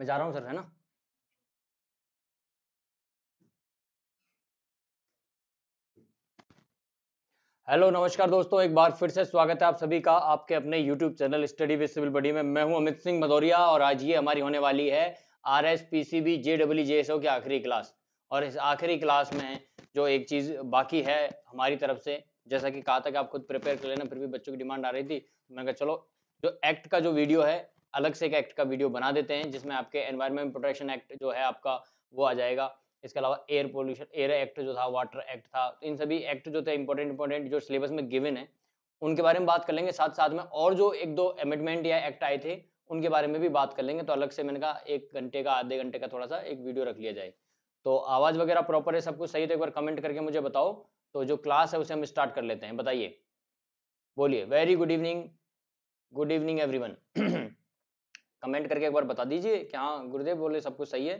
मैं जा रहा हूँ सर है ना हेलो नमस्कार दोस्तों एक बार फिर से स्वागत है आप सभी का आपके अपने YouTube channel study with civil buddy में मैं हूं अमित सिंह भदौरिया और आज ये हमारी होने वाली है R S P C B J W J S O की आखिरी क्लास और इस आखिरी क्लास में जो एक चीज़ बाकी है हमारी तरफ से जैसा कि कहा था कि आप खुद प्रिपेयर कर लेना फिर भी बच्चों की डिमांड आ रही थी तो मैंने कहा चलो जो एक्ट का जो वीडियो है अलग से एक एक्ट का वीडियो बना देते हैं जिसमें आपके एनवायरमेंट प्रोटेक्शन एक्ट जो है आपका वो आ जाएगा इसके अलावा एयर पोल्यूशन एयर एक्ट जो था वाटर एक्ट था तो इन सभी एक्ट जो थे इंपॉर्टेंट इंपॉर्टेंट जो सिलेबस में गिवन है उनके बारे में बात कर लेंगे साथ साथ में और जो एक दो अमेंडमेंट या एक्ट आए थे उनके बारे में भी बात कर लेंगे तो अलग से मैंने कहा एक घंटे का आधे घंटे का थोड़ा सा एक वीडियो रख लिया जाए तो आवाज़ वगैरह प्रॉपर है सब कुछ सही तो एक बार कमेंट करके मुझे बताओ तो जो क्लास है उसे हम स्टार्ट कर लेते हैं बताइए बोलिए very good evening good evening everyone comment करके एक बार बता दीजिए कि हाँ गुरुदेव बोले सब कुछ सही है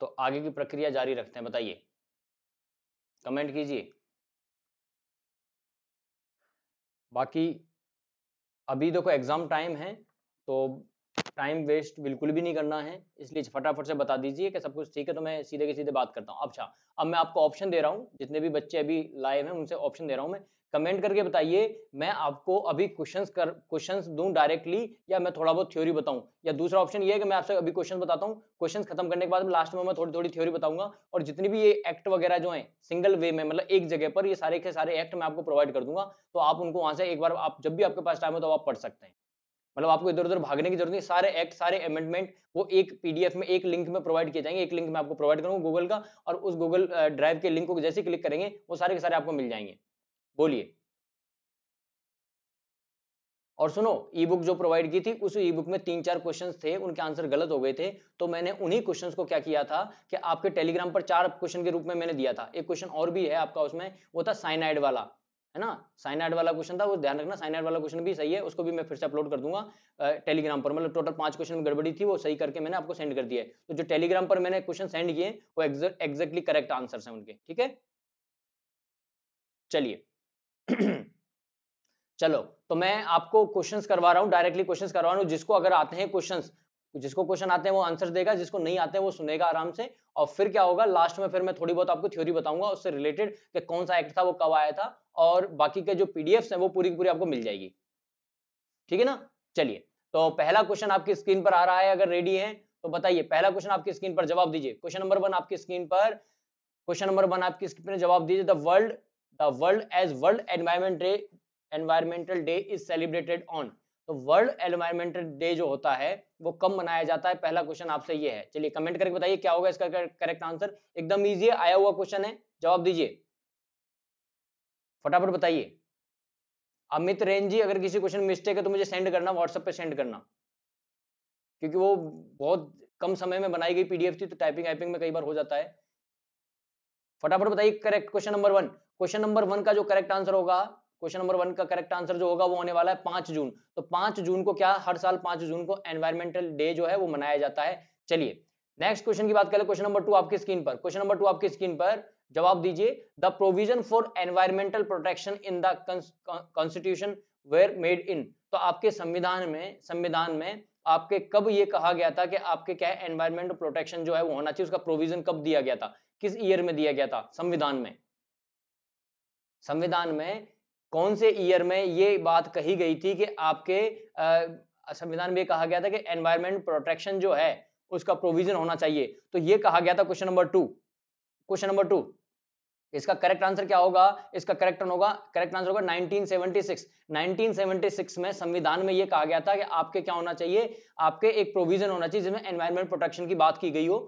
तो आगे की प्रक्रिया जारी रखते हैं बताइए कमेंट कीजिए बाकी अभी देखो एग्ज़ाम टाइम है तो टाइम वेस्ट बिल्कुल भी नहीं करना है इसलिए फटाफट से बता दीजिए कि सब कुछ ठीक है तो मैं सीधे के सीधे बात करता हूँ अच्छा अब मैं आपको ऑप्शन दे रहा हूँ जितने भी बच्चे अभी लाइव हैं उनसे ऑप्शन दे रहा हूँ मैं कमेंट करके बताइए मैं आपको अभी क्वेश्चंस कर क्वेश्चंस दूं डायरेक्टली या मैं थोड़ा बहुत थ्योरी बताऊं या दूसरा ऑप्शन ये है कि मैं आपसे अभी क्वेश्चन बताता हूं क्वेश्चन खत्म करने के बाद लास्ट में मैं थोड़ी थोड़ी थ्योरी बताऊंगा और जितनी भी ये एक्ट वगैरह जो है सिंगल वे में मतलब एक जगह पर ये सारे के सारे एक्ट मैं आपको प्रोवाइड कर दूंगा तो आप उनको वहां से एक बार आप जब भी आपके पास टाइम हो तो आप पढ़ सकते हैं मतलब आपको इधर उधर भागने की जरूरत नहीं सारे एक्ट सारे अमेंडमेंट वो एक पीडीएफ में एक लिंक में प्रोवाइड किए जाएंगे एक लिंक में आपको प्रोवाइड करूंगा गूगल का और उस गूगल ड्राइव के लिंक को जैसे क्लिक करेंगे वो सारे के सारे आपको मिल जाएंगे बोलिए और सुनो ई बुक जो प्रोवाइड की थी उस ई बुक में तीन चार क्वेश्चन थे उनके आंसर गलत हो गए थे तो मैंने उन्हीं क्वेश्चन को क्या किया था कि आपके टेलीग्राम पर चार क्वेश्चन के रूप में मैंने दिया था एक क्वेश्चन और भी है आपका उसमें वो था साइनाइड वाला है ना साइनाइड वाला क्वेश्चन था वो ध्यान रखना साइनाइड वाला क्वेश्चन भी सही है उसको भी मैं फिर से अपलोड कर दूंगा टेलीग्राम पर मतलब टोटल पांच क्वेश्चन में गड़बड़ी थी वो सही करके मैंने आपको सेंड कर दिया है तो जो टेलीग्राम पर मैंने क्वेश्चन सेंड किए वो एक्जैक्टली करेक्ट आंसर है उनके ठीक है चलिए चलो तो मैं आपको क्वेश्चंस करवा रहा हूँ डायरेक्टली क्वेश्चंस करवा रहा हूँ जिसको अगर आते हैं क्वेश्चंस जिसको क्वेश्चन आते हैं वो आंसर देगा जिसको नहीं आते हैं वो सुनेगा आराम से और फिर क्या होगा लास्ट में फिर मैं थोड़ी बहुत आपको थ्योरी बताऊंगा उससे रिलेटेड कि कौन सा एक्ट था वो कब आया था और बाकी के जो पीडीएफ है वो पूरी की पूरी आपको मिल जाएगी ठीक है ना चलिए तो पहला क्वेश्चन आपकी स्क्रीन पर आ रहा है अगर रेडी है तो बताइए पहला क्वेश्चन आपकी स्क्रीन पर जवाब दीजिए क्वेश्चन नंबर वन आपकी स्क्रीन पर क्वेश्चन नंबर वन आपकी स्क्रीन पर जवाब दीजिए the world the world as world environment day environmental day is celebrated on तो वर्ल्ड एनवायरमेंटल डे जो होता है वो कब मनाया जाता है पहला क्वेश्चन आपसे ये है चलिए कमेंट करके बताइए क्या होगा इसका करेक्ट आंसर एकदम ईजी आया हुआ क्वेश्चन है जवाब दीजिए फटाफट बताइए अमित रेन जी अगर किसी क्वेश्चन मिस्टेक है तो मुझे सेंड करना व्हाट्सएप पे सेंड करना क्योंकि वो बहुत कम समय में बनाई गई पीडीएफ थी तो टाइपिंग आइपिंग में कई बार हो जाता है फटाफट बताइए correct question number one question number one का जो करेक्ट आंसर होगा क्वेश्चन नंबर वन का करेक्ट आंसर जो होगा वो होने वाला है पांच जून तो पांच जून को क्या हर साल पांच जून को एनवायरमेंटल डे जो है वो मनाया जाता है चलिए नेक्स्ट क्वेश्चन की बात करें क्वेश्चन नंबर टू आपकी स्क्रीन पर क्वेश्चन नंबर टू आपकी स्क्रीन पर जवाब दीजिए the provision for environmental protection in दूशन वेयर मेड इन तो आपके संविधान में संविधान में आपके कब ये कहा गया था कि आपके क्या है एनवायरमेंटल प्रोटेक्शन जो है वो होना चाहिए उसका प्रोविजन कब दिया गया था किस ईयर में दिया गया था संविधान में संविधान में कौन से ईयर में ये बात कही गई थी कि आपके संविधान में कहा गया था कि एनवायरमेंट प्रोटेक्शन जो है उसका प्रोविजन होना चाहिए तो ये कहा गया था question number two question number two इसका करेक्ट आंसर क्या होगा इसका करेक्ट होगा करेक्ट आंसर होगा 1976 1976 में संविधान में यह कहा गया था कि आपके क्या होना चाहिए आपके एक प्रोविजन होना चाहिए जिसमें एनवायरमेंट प्रोटेक्शन की बात की गई हो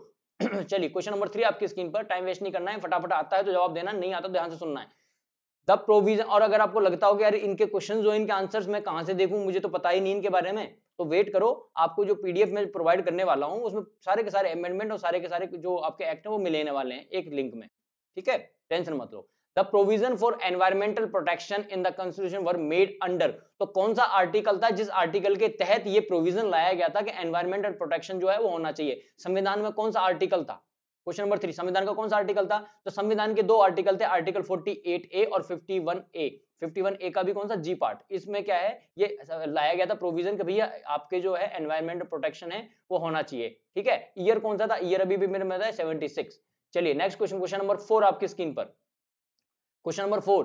चलिए क्वेश्चन नंबर थ्री आपकी स्क्रीन पर टाइम वेस्ट नहीं करना है फटाफट आता है तो जवाब देना नहीं आता तो ध्यान से सुनना है तब प्रोविजन और अगर आपको लगता हो कि यार इनके क्वेश्चन जो इनके आंसर्स मैं कहाँ से देखूँ मुझे तो पता ही नहीं इनके बारे में तो वेट करो आपको जो पीडीएफ में प्रोवाइड करने वाला हूँ उसमें सारे के सारे अमेंडमेंट और सारे के सारे जो आपके एक्ट हैं वो मिलने वाले हैं एक लिंक में ठीक है टेंशन मत लो the provision for environmental protection in the constitution were made under तो कौन सा आर्टिकल था जिस आर्टिकल के तहत ये प्रोविजन लाया गया था कि एनवायरमेंटल प्रोटेक्शन जो है वो होना चाहिए संविधान में कौन सा आर्टिकल था क्वेश्चन नंबर थ्री संविधान का कौन सा आर्टिकल था तो संविधान के दो आर्टिकल थे आर्टिकल 48 ए और 51 ए 51 ए का भी कौन सा जी पार्ट इसमें क्या है ये लाया गया था प्रोविजन कि भैया आपके जो है एनवायरमेंट प्रोटेक्शन है वो होना चाहिए ठीक है ईयर कौन सा था ईयर अभी भी मेरे में सेवेंटी सिक्स चलिए next question question number four आपकी स्क्रीन पर question number four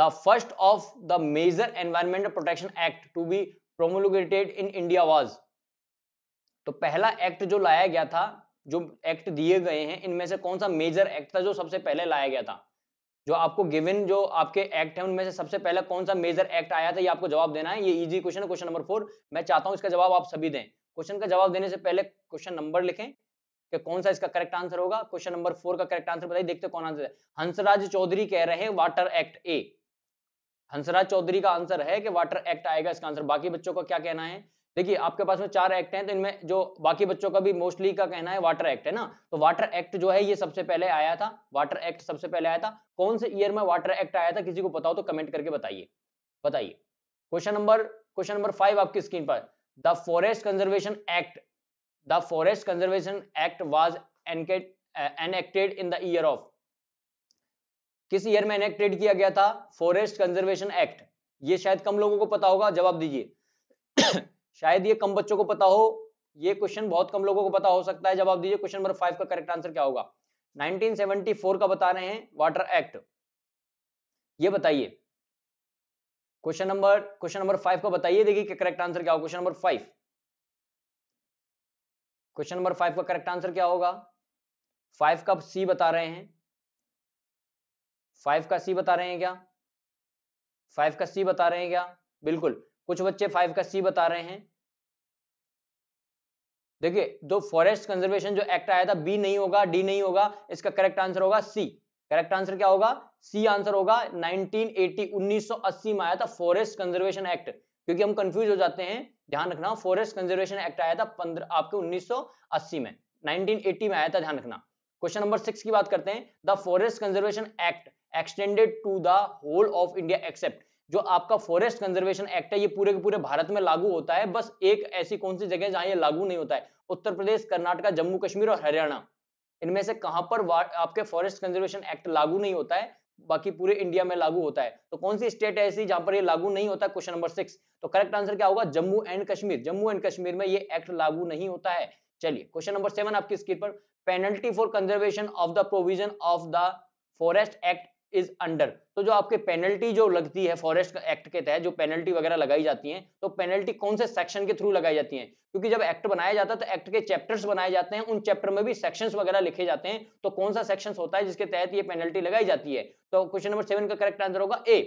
the first of the major environment protection act to be promulgated in India was तो पहला एक्ट जो लाया गया था जो एक्ट दिए गए हैं इनमें से कौन सा मेजर एक्ट था जो सबसे पहले लाया गया था जो आपको गिवन जो आपके एक्ट है उनमें से सबसे पहले कौन सा मेजर एक्ट आया था ये आपको जवाब देना है ये easy question question number four मैं चाहता हूँ इसका जवाब आप सभी दें क्वेश्चन का जवाब देने से पहले क्वेश्चन नंबर लिखें कि कौन सा इसका करेक्ट आंसर होगा क्वेश्चन नंबर फोर का करेक्ट आंसर बताइए देखते कौन आंसर है हंसराज चौधरी कह रहे हैं water act A Hansraj Chaudhary का आंसर है कि वाटर एक्ट आएगा इसका आंसर बाकी बच्चों का क्या कहना है देखिए आपके पास में चार एक्ट हैं तो इनमें जो बाकी बच्चों का भी मोस्टली का कहना है वाटर एक्ट है ना तो वाटर एक्ट जो है ये सबसे पहले आया था वाटर एक्ट सबसे पहले आया था कौन से ईयर में वाटर एक्ट आया था किसी को बताओ तो कमेंट करके बताइए बताइए question number question number five आपकी स्क्रीन पर the forest conservation act the forest conservation act was enacted in the year of किस ईयर में एनेक्टेड किया गया था फॉरेस्ट कंजर्वेशन एक्ट ये शायद कम लोगों को पता होगा जवाब दीजिए शायद ये कम बच्चों को पता हो ये क्वेश्चन बहुत कम लोगों को पता हो सकता है जवाब दीजिए क्वेश्चन नंबर फाइव का करेक्ट आंसर क्या होगा 1974 का बता रहे हैं वाटर एक्ट ये बताइए question number question number five का बताइए देखिए करेक्ट आंसर क्या होगा question number five question number five का करेक्ट आंसर क्या होगा फाइव का सी बता रहे हैं फाइव का सी बता रहे हैं क्या फाइव का सी बता रहे हैं क्या बिल्कुल कुछ बच्चे फाइव का सी बता रहे हैं देखिए दो फॉरेस्ट कंजर्वेशन जो एक्ट आया था बी नहीं होगा डी नहीं होगा इसका करेक्ट आंसर होगा सी करेक्ट आंसर क्या होगा सी आंसर होगा 1980 1980 में आया था फॉरेस्ट कंजर्वेशन एक्ट क्योंकि हम कंफ्यूज हो जाते हैं ध्यान रखना फॉरेस्ट कंजर्वेशन एक्ट आया था पंद्रह आपके 1980 में 1980 में आया था ध्यान रखना क्वेश्चन नंबर सिक्स की बात करते हैं the forest conservation act extended to the whole of India except जो आपका फॉरेस्ट कंजर्वेशन एक्ट है ये पूरे के पूरे भारत में लागू होता है बस एक ऐसी कौन सी जगह जहां ये लागू नहीं होता है उत्तर प्रदेश कर्नाटका जम्मू कश्मीर और हरियाणा इनमें से कहां पर आपके फॉरेस्ट कंजर्वेशन एक्ट लागू नहीं होता है बाकी पूरे इंडिया में लागू होता है तो कौन सी स्टेट ऐसी जहां पर ये लागू नहीं होता क्वेश्चन नंबर सिक्स तो करेक्ट आंसर क्या होगा जम्मू एंड कश्मीर जम्मू एंड कश्मीर में ये एक्ट लागू नहीं होता है चलिए क्वेश्चन नंबर सेवन आपकी स्क्रीन पर penalty for conservation of the provision of the forest act is under तो जो आपके पेनल्टी जो लगती है फॉरेस्ट एक्ट के तहत जो पेनल्टी वगैरह लगाई जाती है तो पेनल्टी कौन से सेक्शन के थ्रू लगाई जाती है क्योंकि जब एक्ट बनाया जाता है तो एक्ट के चैप्टर्स बनाए जाते हैं उन चैप्टर में भी सेक्शंस वगैरह लिखे जाते हैं तो कौन सा सेक्शन होता है जिसके तहत ये पेनल्टी लगाई जाती है तो क्वेश्चन नंबर सेवन का करेक्ट आंसर होगा ए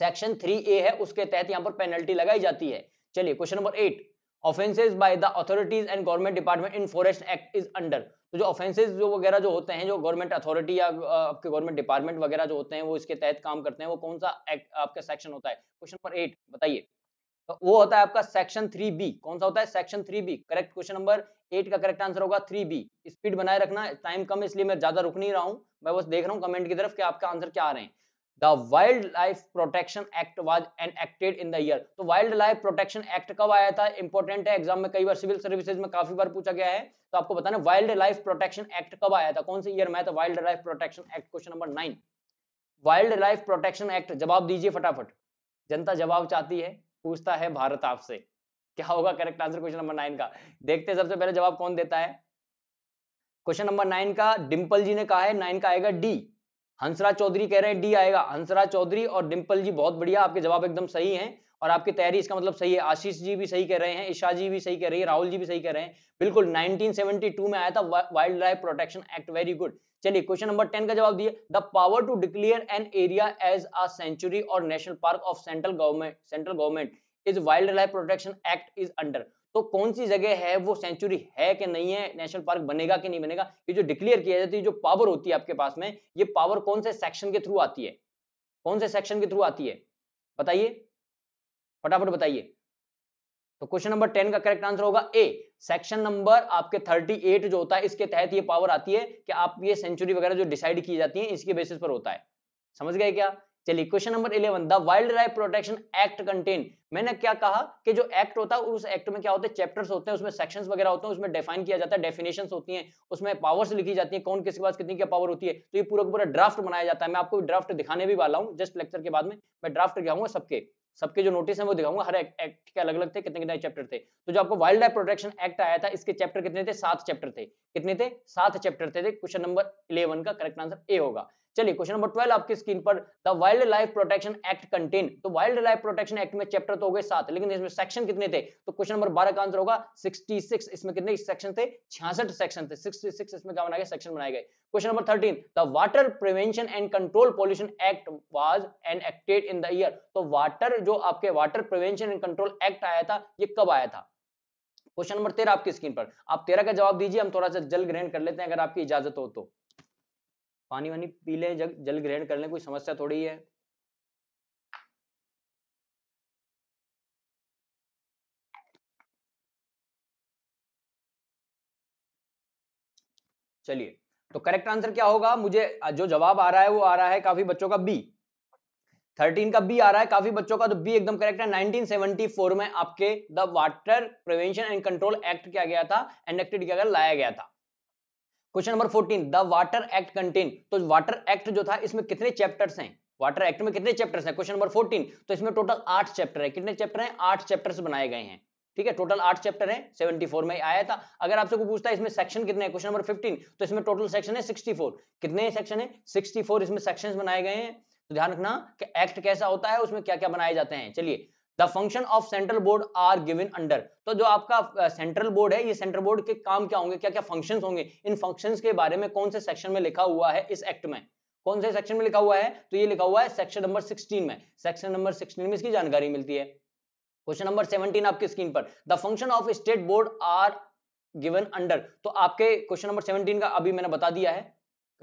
सेक्शन थ्री ए है उसके तहत यहाँ पर पेनल्टी लगाई जाती है चलिए question number eight offences by the authorities and government department in forest act is under तो जो ऑफेंसेज जो वगैरह जो होते हैं जो गवर्नमेंट अथॉरिटी या आपके गवर्नमेंट डिपार्टमेंट वगैरह जो होते हैं वो इसके तहत काम करते हैं वो कौन सा एक्ट आपका सेक्शन होता है क्वेश्चन नंबर एट बताइए तो वो होता है आपका सेक्शन थ्री बी कौन सा होता है section three B correct question number eight का करेक्ट आंसर होगा थ्री बी स्पीड बनाए रखना टाइम कम इसलिए मैं ज्यादा रुक नहीं रहा हूँ मैं बस देख रहा हूँ कमेंट की तरफ कि आपका आंसर क्या आ रहे हैं wildlife protection act enacted in दर तो वाइल्ड लाइफ प्रोटेक्शन एक्ट कब आया था इंपॉर्टेंट है एग्जाम में कई बार सिविल सर्विसेज में काफी बार पूछा गया है तो आपको बताना वाइल्ड लाइफ प्रोटेक्शन एक्ट कब आया था कौन से ईयर में आया था wildlife protection act question number nine wildlife protection act जवाब दीजिए फटाफट जनता जवाब चाहती है पूछता है भारत आपसे क्या होगा correct answer question number nine का देखते हैं सबसे पहले जवाब कौन देता है क्वेश्चन नंबर नाइन का डिम्पल जी ने कहा है नाइन का आएगा डी हंसराज चौधरी कह रहे हैं डी आएगा हंसराज चौधरी और डिम्पल जी बहुत बढ़िया आपके जवाब एकदम सही हैं और आपकी तैयारी इसका मतलब सही है आशीष जी भी सही कह रहे हैं ईशा जी भी सही कह रही है राहुल जी भी सही कह रहे हैं बिल्कुल 1972 में आया था wildlife protection act very good चलिए क्वेश्चन नंबर टेन का जवाब दिए the power to declare an area as a sanctuary और national park of central government central government is wildlife protection act is under तो कौन सी जगह है वो सेंचुरी है कि नहीं है नेशनल पार्क बनेगा कि नहीं बनेगा ये जो डिक्लेयर किया जाती है जो पावर होती है आपके पास में ये पावर कौन से सेक्शन के थ्रू आती है कौन से सेक्शन के थ्रू आती है बताइए फटाफट बताइए तो क्वेश्चन नंबर टेन का करेक्ट आंसर होगा ए सेक्शन नंबर आपके थर्टी एट जो होता है इसके तहत ये पावर आती है कि आप ये सेंचुरी वगैरह जो डिसाइड की जाती है इसके बेसिस पर होता है समझ गए क्या चलिए question number eleven the wildlife protection act contain मैंने क्या कहा कि जो एक्ट होता है उस एक्ट में क्या होते हैं चैप्टर्स होते हैं उसमें सेक्शंस वगैरह होते हैं उसमें डिफाइन किया जाता है डेफिनेशंस होती हैं उसमें पावर्स लिखी जाती है कौन किसके पास कितनी क्या पावर होती है तो ये पूरा पूरा ड्राफ्ट बनाया जाता है मैं आपको ड्राफ्ट दिखाने भी वाला हूँ जस्ट लेक्चर के बाद में मैं ड्राफ्ट दिखाऊंगा सबके सबके जो नोटिस है वो दिखाऊंगा हर एक्ट एक के अलग अलग थे कितने कितने चैप्टर थे तो जो आपको वाइल्ड लाइफ प्रोटेक्शन एक्ट आया था इसके चैप्टर कितने थे सात चैप्टर थे कितने थे सात चैप्टर थे क्वेश्चन नंबर इलेवन का करेक्ट आंसर ए होगा चलिए क्वेश्चन नंबर ट्वेल्व आपकी स्क्रीन पर the wildlife protection act contain तो वाइल्ड लाइफ प्रोटेक्शन एक्ट में चैप्टर तो हो गए सात लेकिन इसमें सेक्शन कितने थे तो क्वेश्चन नंबर बारह का आंसर होगा सिक्सटी सिक्स इसमें कितने सेक्शन थे छियासठ सेक्शन थे सिक्सटी सिक्स इसमें क्या बनाए गए सेक्शन बनाए गए question number thirteen the water prevention and control pollution act was enacted in the year तो वाटर जो आपके water prevention and control act आया था ये कब आया था क्वेश्चन नंबर तेरह आपकी स्क्रीन पर आप तेरह का जवाब दीजिए हम थोड़ा सा जल ग्रहण कर लेते हैं अगर आपकी इजाजत हो तो पानी वानी पी लें जल, जल ग्रहण कर लें कोई समस्या थोड़ी है चलिए तो करेक्ट आंसर क्या होगा मुझे जो जवाब आ रहा है वो आ रहा है काफी बच्चों का बी थर्टीन का बी आ रहा है काफी बच्चों का तो बी एकदम करेक्ट है 1974 में आपके the water prevention and control act किया गया था एंड किया गया लाया गया था question number fourteen the water act contain तो वाटर एक्ट जो था इसमें कितने चैप्टर्स हैं वाटर एक्ट में कितने चैप्टर्स हैं क्वेश्चन नंबर फोर्टीन तो इसमें टोटल आठ चैप्टर है कितने चैप्टर हैं आठ चैप्टर्स बनाए गए हैं ठीक है टोटल आठ चैप्टर है 74 में आया था अगर आपसे कोई पूछता है इसमें सेक्शन कितने क्वेश्चन नंबर 15 तो इसमें टोटल सेक्शन है 64 कितने सेक्शन है 64 इसमें सेक्शंस बनाए गए हैं तो ध्यान रखना कि एक्ट कैसा होता है उसमें क्या क्या बनाए जाते हैं चलिए the function of central board are given under तो जो आपका सेंट्रल बोर्ड है ये सेंट्रल बोर्ड के काम क्या होंगे क्या क्या फंक्शन होंगे इन फंक्शन के बारे में कौन से सेक्शन में लिखा हुआ है इस एक्ट में कौन से सेक्शन में लिखा हुआ है तो ये लिखा हुआ है सेक्शन नंबर 16 में सेक्शन नंबर 16 में इसकी जानकारी मिलती है क्वेश्चन नंबर 17 आपकी स्क्रीन पर the function of state board are given under तो आपके क्वेश्चन नंबर 17 का अभी मैंने बता दिया है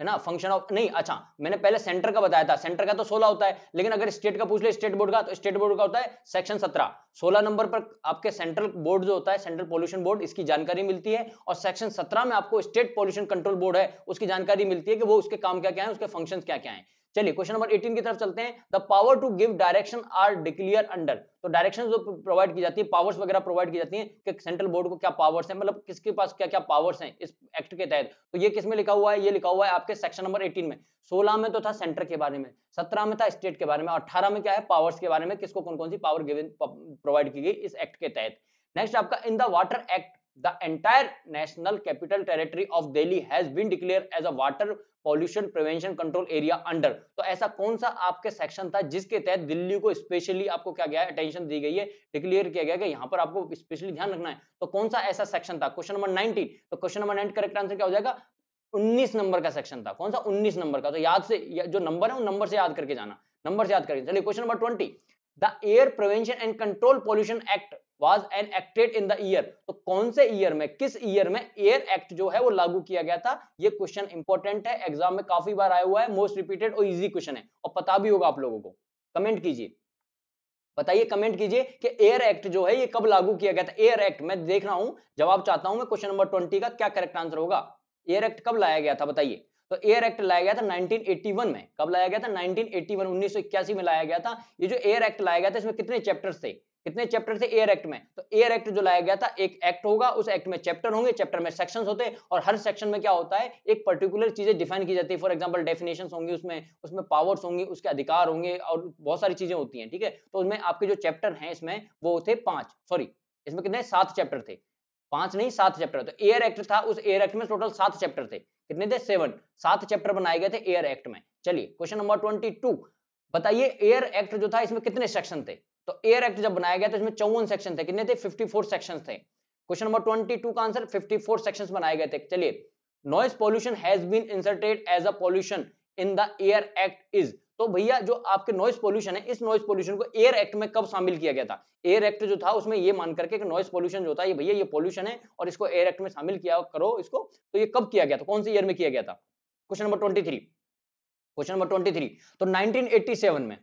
है ना फंक्शन ऑफ नहीं अच्छा मैंने पहले सेंटर का बताया था सेंटर का तो सोलह होता है लेकिन अगर स्टेट का पूछ ले स्टेट बोर्ड का तो स्टेट बोर्ड का होता है सेक्शन सत्रह सोलह नंबर पर आपके सेंट्रल बोर्ड जो होता है सेंट्रल पोल्यूशन बोर्ड इसकी जानकारी मिलती है और सेक्शन सत्रह में आपको स्टेट पॉल्यूशन कंट्रोल बोर्ड है उसकी जानकारी मिलती है कि वो उसके काम क्या क्या है उसके फंक्शन क्या क्या है चलिए क्वेश्चन नंबर 18 की तरफ चलते हैं the power to give direction are declare under तो डायरेक्शन जो प्रोवाइड की जाती है पावर्स वगैरह प्रोवाइड की जाती है कि सेंट्रल बोर्ड को क्या पावर्स है मतलब किसके पास क्या क्या पावर्स हैं इस एक्ट के तहत तो ये किसमें लिखा हुआ है ये लिखा हुआ है आपके सेक्शन नंबर एटीन में सोलह में तो था सेंटर के बारे में सत्रह में था स्टेट के बारे में अठारह में क्या है पावर्स के बारे में किसको कौन कौन सी पावर गिविंग प्रोवाइड की गई इस एक्ट के तहत नेक्स्ट आपका in the water act the entire national capital territory of Delhi has been declare as a water pollution prevention control area under तो ऐसा कौन सा आपके सेक्शन था जिसके तहत दिल्ली को स्पेशली आपको क्या गया अटेंशन दी गई है डिक्लेयर किया गया कि यहाँ पर आपको स्पेशली ध्यान रखना है तो कौन सा ऐसा सेक्शन था क्वेश्चन नंबर नाइनटीन तो question number nine correct answer क्या हो जाएगा 19 नंबर का सेक्शन था कौन सा 19 नंबर का तो याद से जो नंबर है वो नंबर से याद करके जाना नंबर से याद करके चलिए question number twenty the air prevention and control pollution act was enacted in the year तो कौन से ईयर में किस ईयर में एयर एक्ट जो है वो लागू किया गया था ये क्वेश्चन इंपॉर्टेंट है एग्जाम में काफी बार आया हुआ है मोस्ट रिपीटेड और इजी क्वेश्चन है और पता भी होगा आप लोगों को कमेंट कीजिए बताइए कमेंट कीजिए कि एयर एक्ट जो है ये कब लागू किया गया था एयर एक्ट मैं देख रहा हूं जवाब चाहता हूं मैं क्वेश्चन नंबर ट्वेंटी का क्या करेक्ट आंसर होगा एयर एक्ट कब लाया गया था बताइए तो एयर एक्ट लाया गया था 1981 में कब लाया गया था 1981 1981 में लाया गया था ये जो एयर एक्ट लाया गया था इसमें कितने चैप्टर्स थे कितने चैप्टर थे एयर एक्ट में तो एयर एक्ट जो लाया गया था एक एक्ट होगा उस एक्ट में चैप्टर होंगे चैप्टर में सेक्शंस होते हैं और हर सेक्शन में क्या होता है एक पर्टिकुलर चीजें डिफाइन की जाती है फॉर एग्जांपल डेफिनेशन होंगी उसमें उसमें पावर्स होंगी उसके अधिकार होंगे और बहुत सारी चीजें होती हैं ठीक है तो उसमें आपके जो चैप्टर हैं इसमें वो थे पांच सॉरी इसमें कितने सात चैप्टर थे पांच नहीं सात चैप्टर तो एयर एक्ट था उस एयर एक्ट में टोटल सात चैप्टर थे कितने थे सेवन सात चैप्टर बनाए गए थे एयर एक्ट में चलिए क्वेश्चन नंबर ट्वेंटी बताइए एयर एक्ट जो था इसमें कितने सेक्शन थे तो एयर एक्ट जब बनाया गया तो इसमें चौवन सेक्शन थे कितने थे 54 सेक्शन थे क्वेश्चन नंबर 22 का आंसर 54 सेक्शंस बनाए गए थे चलिए noise pollution has been inserted as a pollution in the air act is तो भैया जो आपके नॉइस पॉल्यूशन है इस नॉइस पॉल्यूशन को एयर एक्ट में कब शामिल किया गया था एयर एक्ट जो था उसमें ये मान करके कि नॉइस पॉल्यूशन जो था ये भैया ये पॉल्यूशन है और इसको एयर एक्ट में शामिल किया करो इसको तो ये कब किया गया था कौन से ईयर में किया गया था question number twenty question number twenty तो नाइनटीन में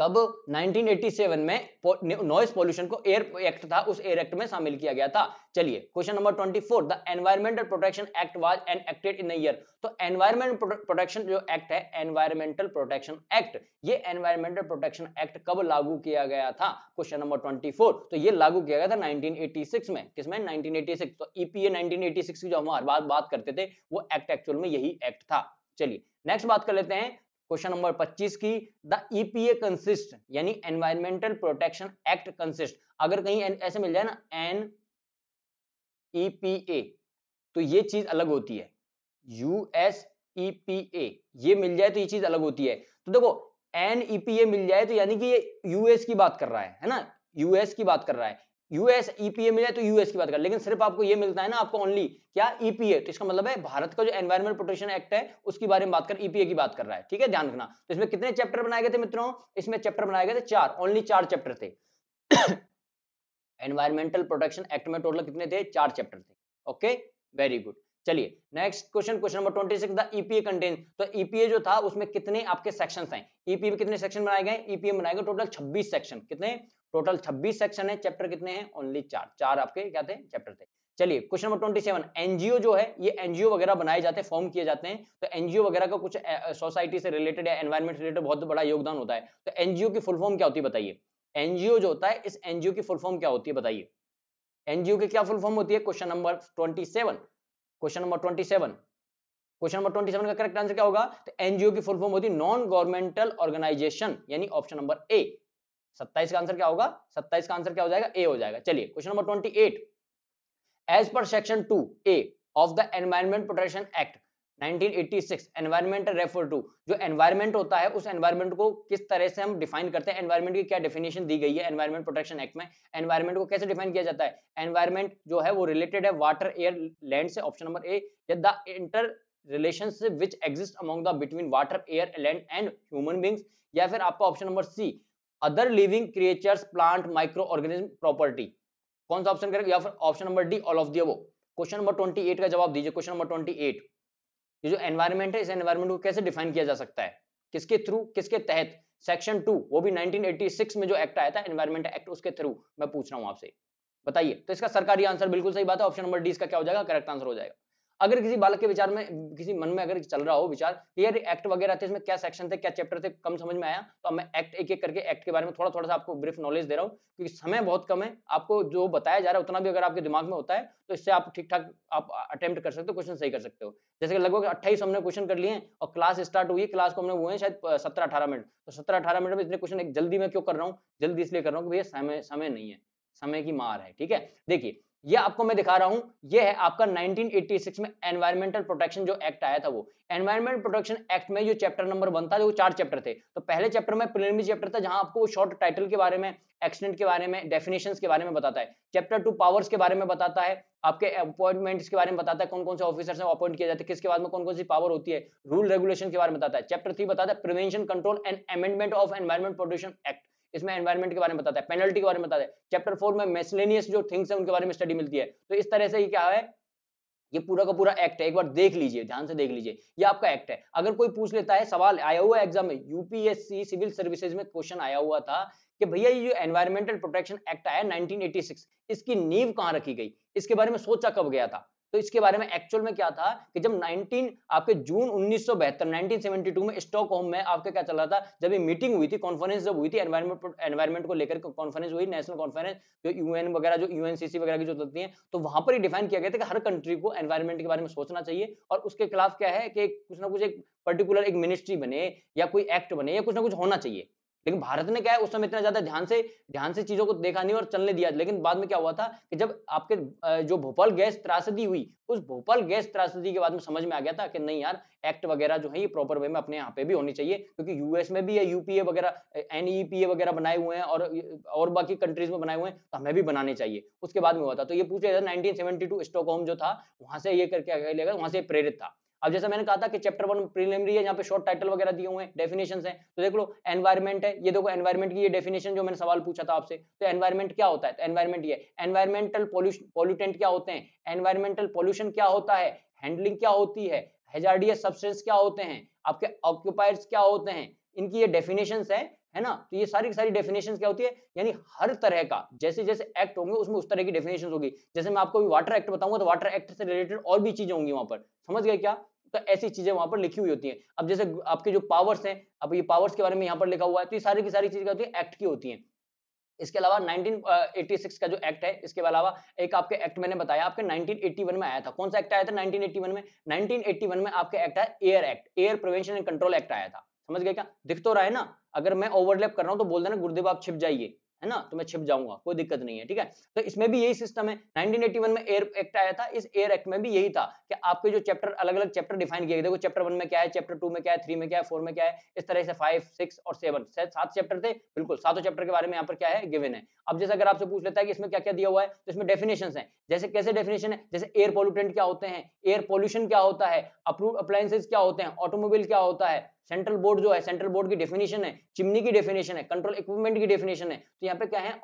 कब 1987 में नॉइस पोल्यूशन को एयर एक्ट था उस एयर एक्ट में शामिल किया गया था चलिए question number 24 the environmental protection act was enacted in year तो एनवायरमेंट प्रोटेक्शन जो एक्ट है एनवायरमेंटल प्रोटेक्शन एक्ट ये एनवायरमेंटल प्रोटेक्शन एक्ट कब लागू किया गया था क्वेश्चन नंबर 24 तो ये लागू किया गया था 1986 में किसमें 1986 तो ईपीए e 1986 की जो हम बात बात करते थे वो एक्ट एक्चुअल में यही एक्ट था चलिए नेक्स्ट बात कर लेते हैं क्वेश्चन नंबर 25 की द ईपीए e कंसिस्ट यानी एनवायरमेंटल प्रोटेक्शन एक्ट कंसिस्ट अगर कहीं ऐसे मिल जाए ना एन ईपीए e तो ये चीज अलग होती है यूएस ईपीए e ये मिल जाए तो ये चीज अलग होती है तो देखो एन ईपीए मिल जाए तो यानी कि ये यूएस की बात कर रहा है है ना यूएस की बात कर रहा है यूएस ईपीए मिले तो यूएस की बात कर लेकिन सिर्फ आपको ये मिलता है ना आपको ओनली क्या ईपीए e तो इसका मतलब है भारत का जो एनवायरमेंट प्रोटेक्शन एक्ट है उसके बारे में बात कर ईपीए e की बात कर रहा है ठीक है ध्यान रखना तो इसमें कितने चैप्टर बनाए गए थे मित्रों इसमें चैप्टर बनाए गए थे चार ओनली चार चैप्टर थे एनवायरमेंटल प्रोटेक्शन एक्ट में टोटल कितने थे चार चैप्टर थे ओके वेरी गुड चलिए next question question number 26 the EPA contain तो ईपीए e जो था उसमें कितने आपके सेक्शन हैं ईपीए में कितने सेक्शन बनाए गए ईपीए बनाए गए टोटल छब्बीस सेक्शन कितने टोटल 26 सेक्शन है चैप्टर कितने हैं ओनली चार चार आपके क्या थे चैप्टर थे चलिए question number twenty seven NGO जो है ये एनजीओ वगैरह बनाए जाते हैं फॉर्म किए जाते हैं तो एनजीओ वगैरह का कुछ सोसाइटी से रिलेटेड या एनवायरमेंट रिलेटेड बहुत बड़ा योगदान होता है तो एनजीओ की फुल फॉर्म क्या होती है बताइए एनजीओ जो होता है इस एनजीओ की फुल फॉर्म क्या होती है बताइए एनजीओ की क्या फुल फॉर्म होती है question number twenty question number twenty question number twenty का करेक्ट आंसर क्या होगा तो एनजीओ की फुल फॉर्म होती है नॉन गवर्नमेंटल ऑर्गेनाइजेशन यानी ऑप्शन नंबर ए सत्ताईस का आंसर क्या होगा सत्ताईस का आंसर क्या हो जाएगा ए हो जाएगा चलिए question number twenty eight as per section two A of the environment protection act 1986 environment refer to जो एनवायरमेंट होता है उस एनवायरमेंट को किस तरह से हम डिफाइन करते हैं एनवायरमेंट की क्या डेफिनेशन दी गई है एनवायरमेंट प्रोटेक्शन एक्ट में एनवायरमेंट को कैसे डिफाइन किया जाता है एनवायरमेंट जो है वो रिलेटेड है वाटर एयर लैंड से ऑप्शन नंबर ए या the interrelationship which exist among the between water air land and human beings या फिर आपका option number C other living creatures plant microorganism property कौन सा option करेगा या फिर option number D all of दिया वो क्वेश्चन नंबर ट्वेंटी एट का जवाब दीजिए क्वेश्चन नंबर ट्वेंटी एट ये जो एनवायरमेंट है इस एनवायरमेंट को कैसे डिफाइन किया जा सकता है किसके थ्रू किसके तहत सेक्शन टू वो भी 1986 में जो एक्ट आया था एनवायरमेंट एक्ट उसके थ्रू मैं पूछ रहा हूँ आपसे बताइए तो इसका सरकारी आंसर बिल्कुल सही बात है ऑप्शन नंबर डी इसका क्या हो जाएगा करेक्ट आंसर हो जाएगा अगर किसी बालक के विचार में किसी मन में अगर चल रहा हो विचार यार एक्ट वगैरह थे इसमें क्या सेक्शन थे क्या चैप्टर थे कम समझ में आया तो मैं एक्ट एक एक करके एक्ट के बारे में थोड़ा थोड़ा सा आपको ब्रीफ नॉलेज दे रहा हूँ क्योंकि समय बहुत कम है आपको जो बताया जा रहा है उतना भी अगर आपके दिमाग में होता है तो इससे आप ठीक ठाक आप अटेम्प्ट कर सकते हो क्वेश्चन सही कर सकते हो जैसे कि लगभग अट्ठाईस हमने क्वेश्चन कर लिए और क्लास स्टार्ट हुई क्लास को हमने हुए हैं शायद सत्रह अठारह मिनट तो सत्रह अठारह मिनट में इतने क्वेश्चन एक जल्दी में क्यों कर रहा हूँ जल्दी इसलिए कर रहा हूँ कि भैया समय समय नहीं है समय की मार है ठीक है देखिए ये आपको मैं दिखा रहा हूं ये है आपका 1986 में एनवायरमेंटल प्रोटेक्शन जो एक्ट आया था वो एनवायरमेंट प्रोटेक्शन एक्ट में जो चैप्टर नंबर वन था वो चार चैप्टर थे तो पहले चैप्टर में प्रिलिमिनरी चैप्टर था जहां आपको शॉर्ट टाइटल के बारे में एक्सीडेंट के बारे में डेफिनेशन के बारे में बताता है चैप्टर टू पावर्स के बारे में बताता है आपके अपॉइंटमेंट के बारे में बताता है कौन कौन से ऑफिसर हैं अपॉइंट किया जाता है किसके बाद में कौन कौन सी पावर होती है रूल रेगुलेशन के बारे में बताता है चैप्टर थ्री बताता है prevention control and amendment of environment protection act इसमें एनवायरमेंट के बारे में बताता है पेनल्टी के बारे में बताता है चैप्टर फोर में मेसलेनियस जो थिंग्स है उनके बारे में स्टडी मिलती है तो इस तरह से ये क्या है ये पूरा का पूरा एक्ट है एक बार देख लीजिए ध्यान से देख लीजिए ये आपका एक्ट है अगर कोई पूछ लेता है सवाल आया हुआ एग्जाम में यूपीएससी सिविल सर्विसेज में क्वेश्चन आया हुआ था कि भैया ये जो एनवायरमेंटल प्रोटेक्शन एक्ट आया 1986 इसकी नींव कहां रखी गई इसके बारे में सोचा कब गया था तो इसके बारे में एक्चुअल में क्या था कि जब 19 आपके जून 1972 1972 में स्टॉक होम में आपका क्या चल रहा था जब ये मीटिंग हुई थी कॉन्फ्रेंस जब हुई थी एनवायरमेंट एनवायरमेंट को लेकर कॉन्फ्रेंस हुई नेशनल कॉन्फ्रेंस जो यूएन वगैरह जो यूएनसीसी वगैरह की जो होती है तो वहां पर ही डिफाइन किया गया था कि हर कंट्री को एनवायरमेंट के बारे में सोचना चाहिए और उसके खिलाफ क्या है कि कुछ ना कुछ एक पर्टिकुलर एक मिनिस्ट्री बने या कोई एक्ट बने या कुछ ना कुछ होना चाहिए लेकिन भारत ने क्या है उस समय इतना ज्यादा ध्यान से ध्यान से चीजों को देखा नहीं और चलने दिया लेकिन बाद में क्या हुआ था कि जब आपके जो भोपाल गैस त्रासदी हुई उस भोपाल गैस त्रासदी के बाद में समझ में आ गया था कि नहीं यार एक्ट वगैरह जो है ये प्रॉपर वे में अपने यहाँ पे भी होनी चाहिए क्योंकि यूएस में भी यूपीए वगैरह एनईपीए e वगैरह बनाए हुए हैं और और बाकी कंट्रीज में बनाए हुए हैं तो हमें भी बनाने चाहिए उसके बाद में हुआ था तो ये पूछा जाता नाइनटीन जो था वहां से ये करके लेकर वहां से प्रेरित था अब जैसे मैंने कहा था कि चैप्टर वन प्रीलिमरी है यहाँ पे शॉर्ट टाइटल वगैरह दिए हुए हैं डेफिनेशन है तो देख लो एनवायरमेंट है ये देखो एनवायरमेंट की ये डेफिनेशन जो मैंने सवाल पूछा था आपसे तो एनवायरमेंट क्या होता है एनवायरमेंट तो ये एनवायरमेंटल पॉल्यूटेंट क्या होते हैं एनवायरमेंटल पॉल्यूशन क्या होता है हैंडलिंग क्या होती है हेजार्डियस सब्सटेंस क्या होते हैं आपके ऑक्यूपायर्स क्या होते हैं इनकी ये डेफिनेशन है है ना तो ये सारी की सारी डेफिनेशन क्या होती है यानी हर तरह का जैसे जैसे एक्ट होंगे उसमें उस तरह की डेफिनेशन होगी जैसे मैं आपको भी वाटर एक्ट बताऊंगा तो वाटर एक्ट से रिलेटेड और भी चीजें होंगी वहां पर समझ गए क्या तो ऐसी चीजें वहां पर लिखी हुई होती हैं अब जैसे आपके जो पावर्स हैं अब ये पावर्स के बारे में यहाँ पर लिखा हुआ है तो ये सारी की सारी चीजें होती है एक्ट की होती है इसके अलावा 1986 का जो एक्ट है इसके अलावा एक आपके एक्ट मैंने बताया आपके 1981 में आया था कौन सा एक्ट आया था 1981 में 1981 में आपके एक्ट है air act air prevention and control act आया था समझ गए क्या दिख तो रहा है ना अगर मैं ओवरलैप कर रहा हूं तो बोल देना गुरुदेव आप छिप जाइए है ना तो मैं छिप जाऊंगा कोई दिक्कत नहीं है ठीक है तो इसमें भी यही सिस्टम है 1981 में एयर एक्ट आया था इस एयर एक्ट में भी यही था कि आपके जो चैप्टर अलग अलग चैप्टर डिफाइन किए देखो चैप्टर वन में क्या है चैप्टर टू में क्या है थ्री में क्या है फोर में क्या है इस तरह से फाइव सिक्स और सेवन सात चैप्टर थे बिल्कुल सातों चैप्टर के बारे में यहाँ पर क्या है गिवन है अब जैसे अगर आपसे पूछ लेता है कि इसमें क्या क्या दिया हुआ है तो इसमें डेफिनेशन है जैसे कैसे डेफिनेशन है जैसे एयर पोल्यूटेंट क्या होते हैं एयर पोल्यूशन क्या होता है अप्रूव अप्लायसेज क्या होते हैं ऑटोमोबाइल क्या होता है सेंट्रल बोर्ड जो है सेंट्रल बोर्ड की डेफिनेशन है चिमनी की डेफिनेशन है कंट्रोल इक्विपमेंट की डेफिनेशन है तो यहाँ पे क्या है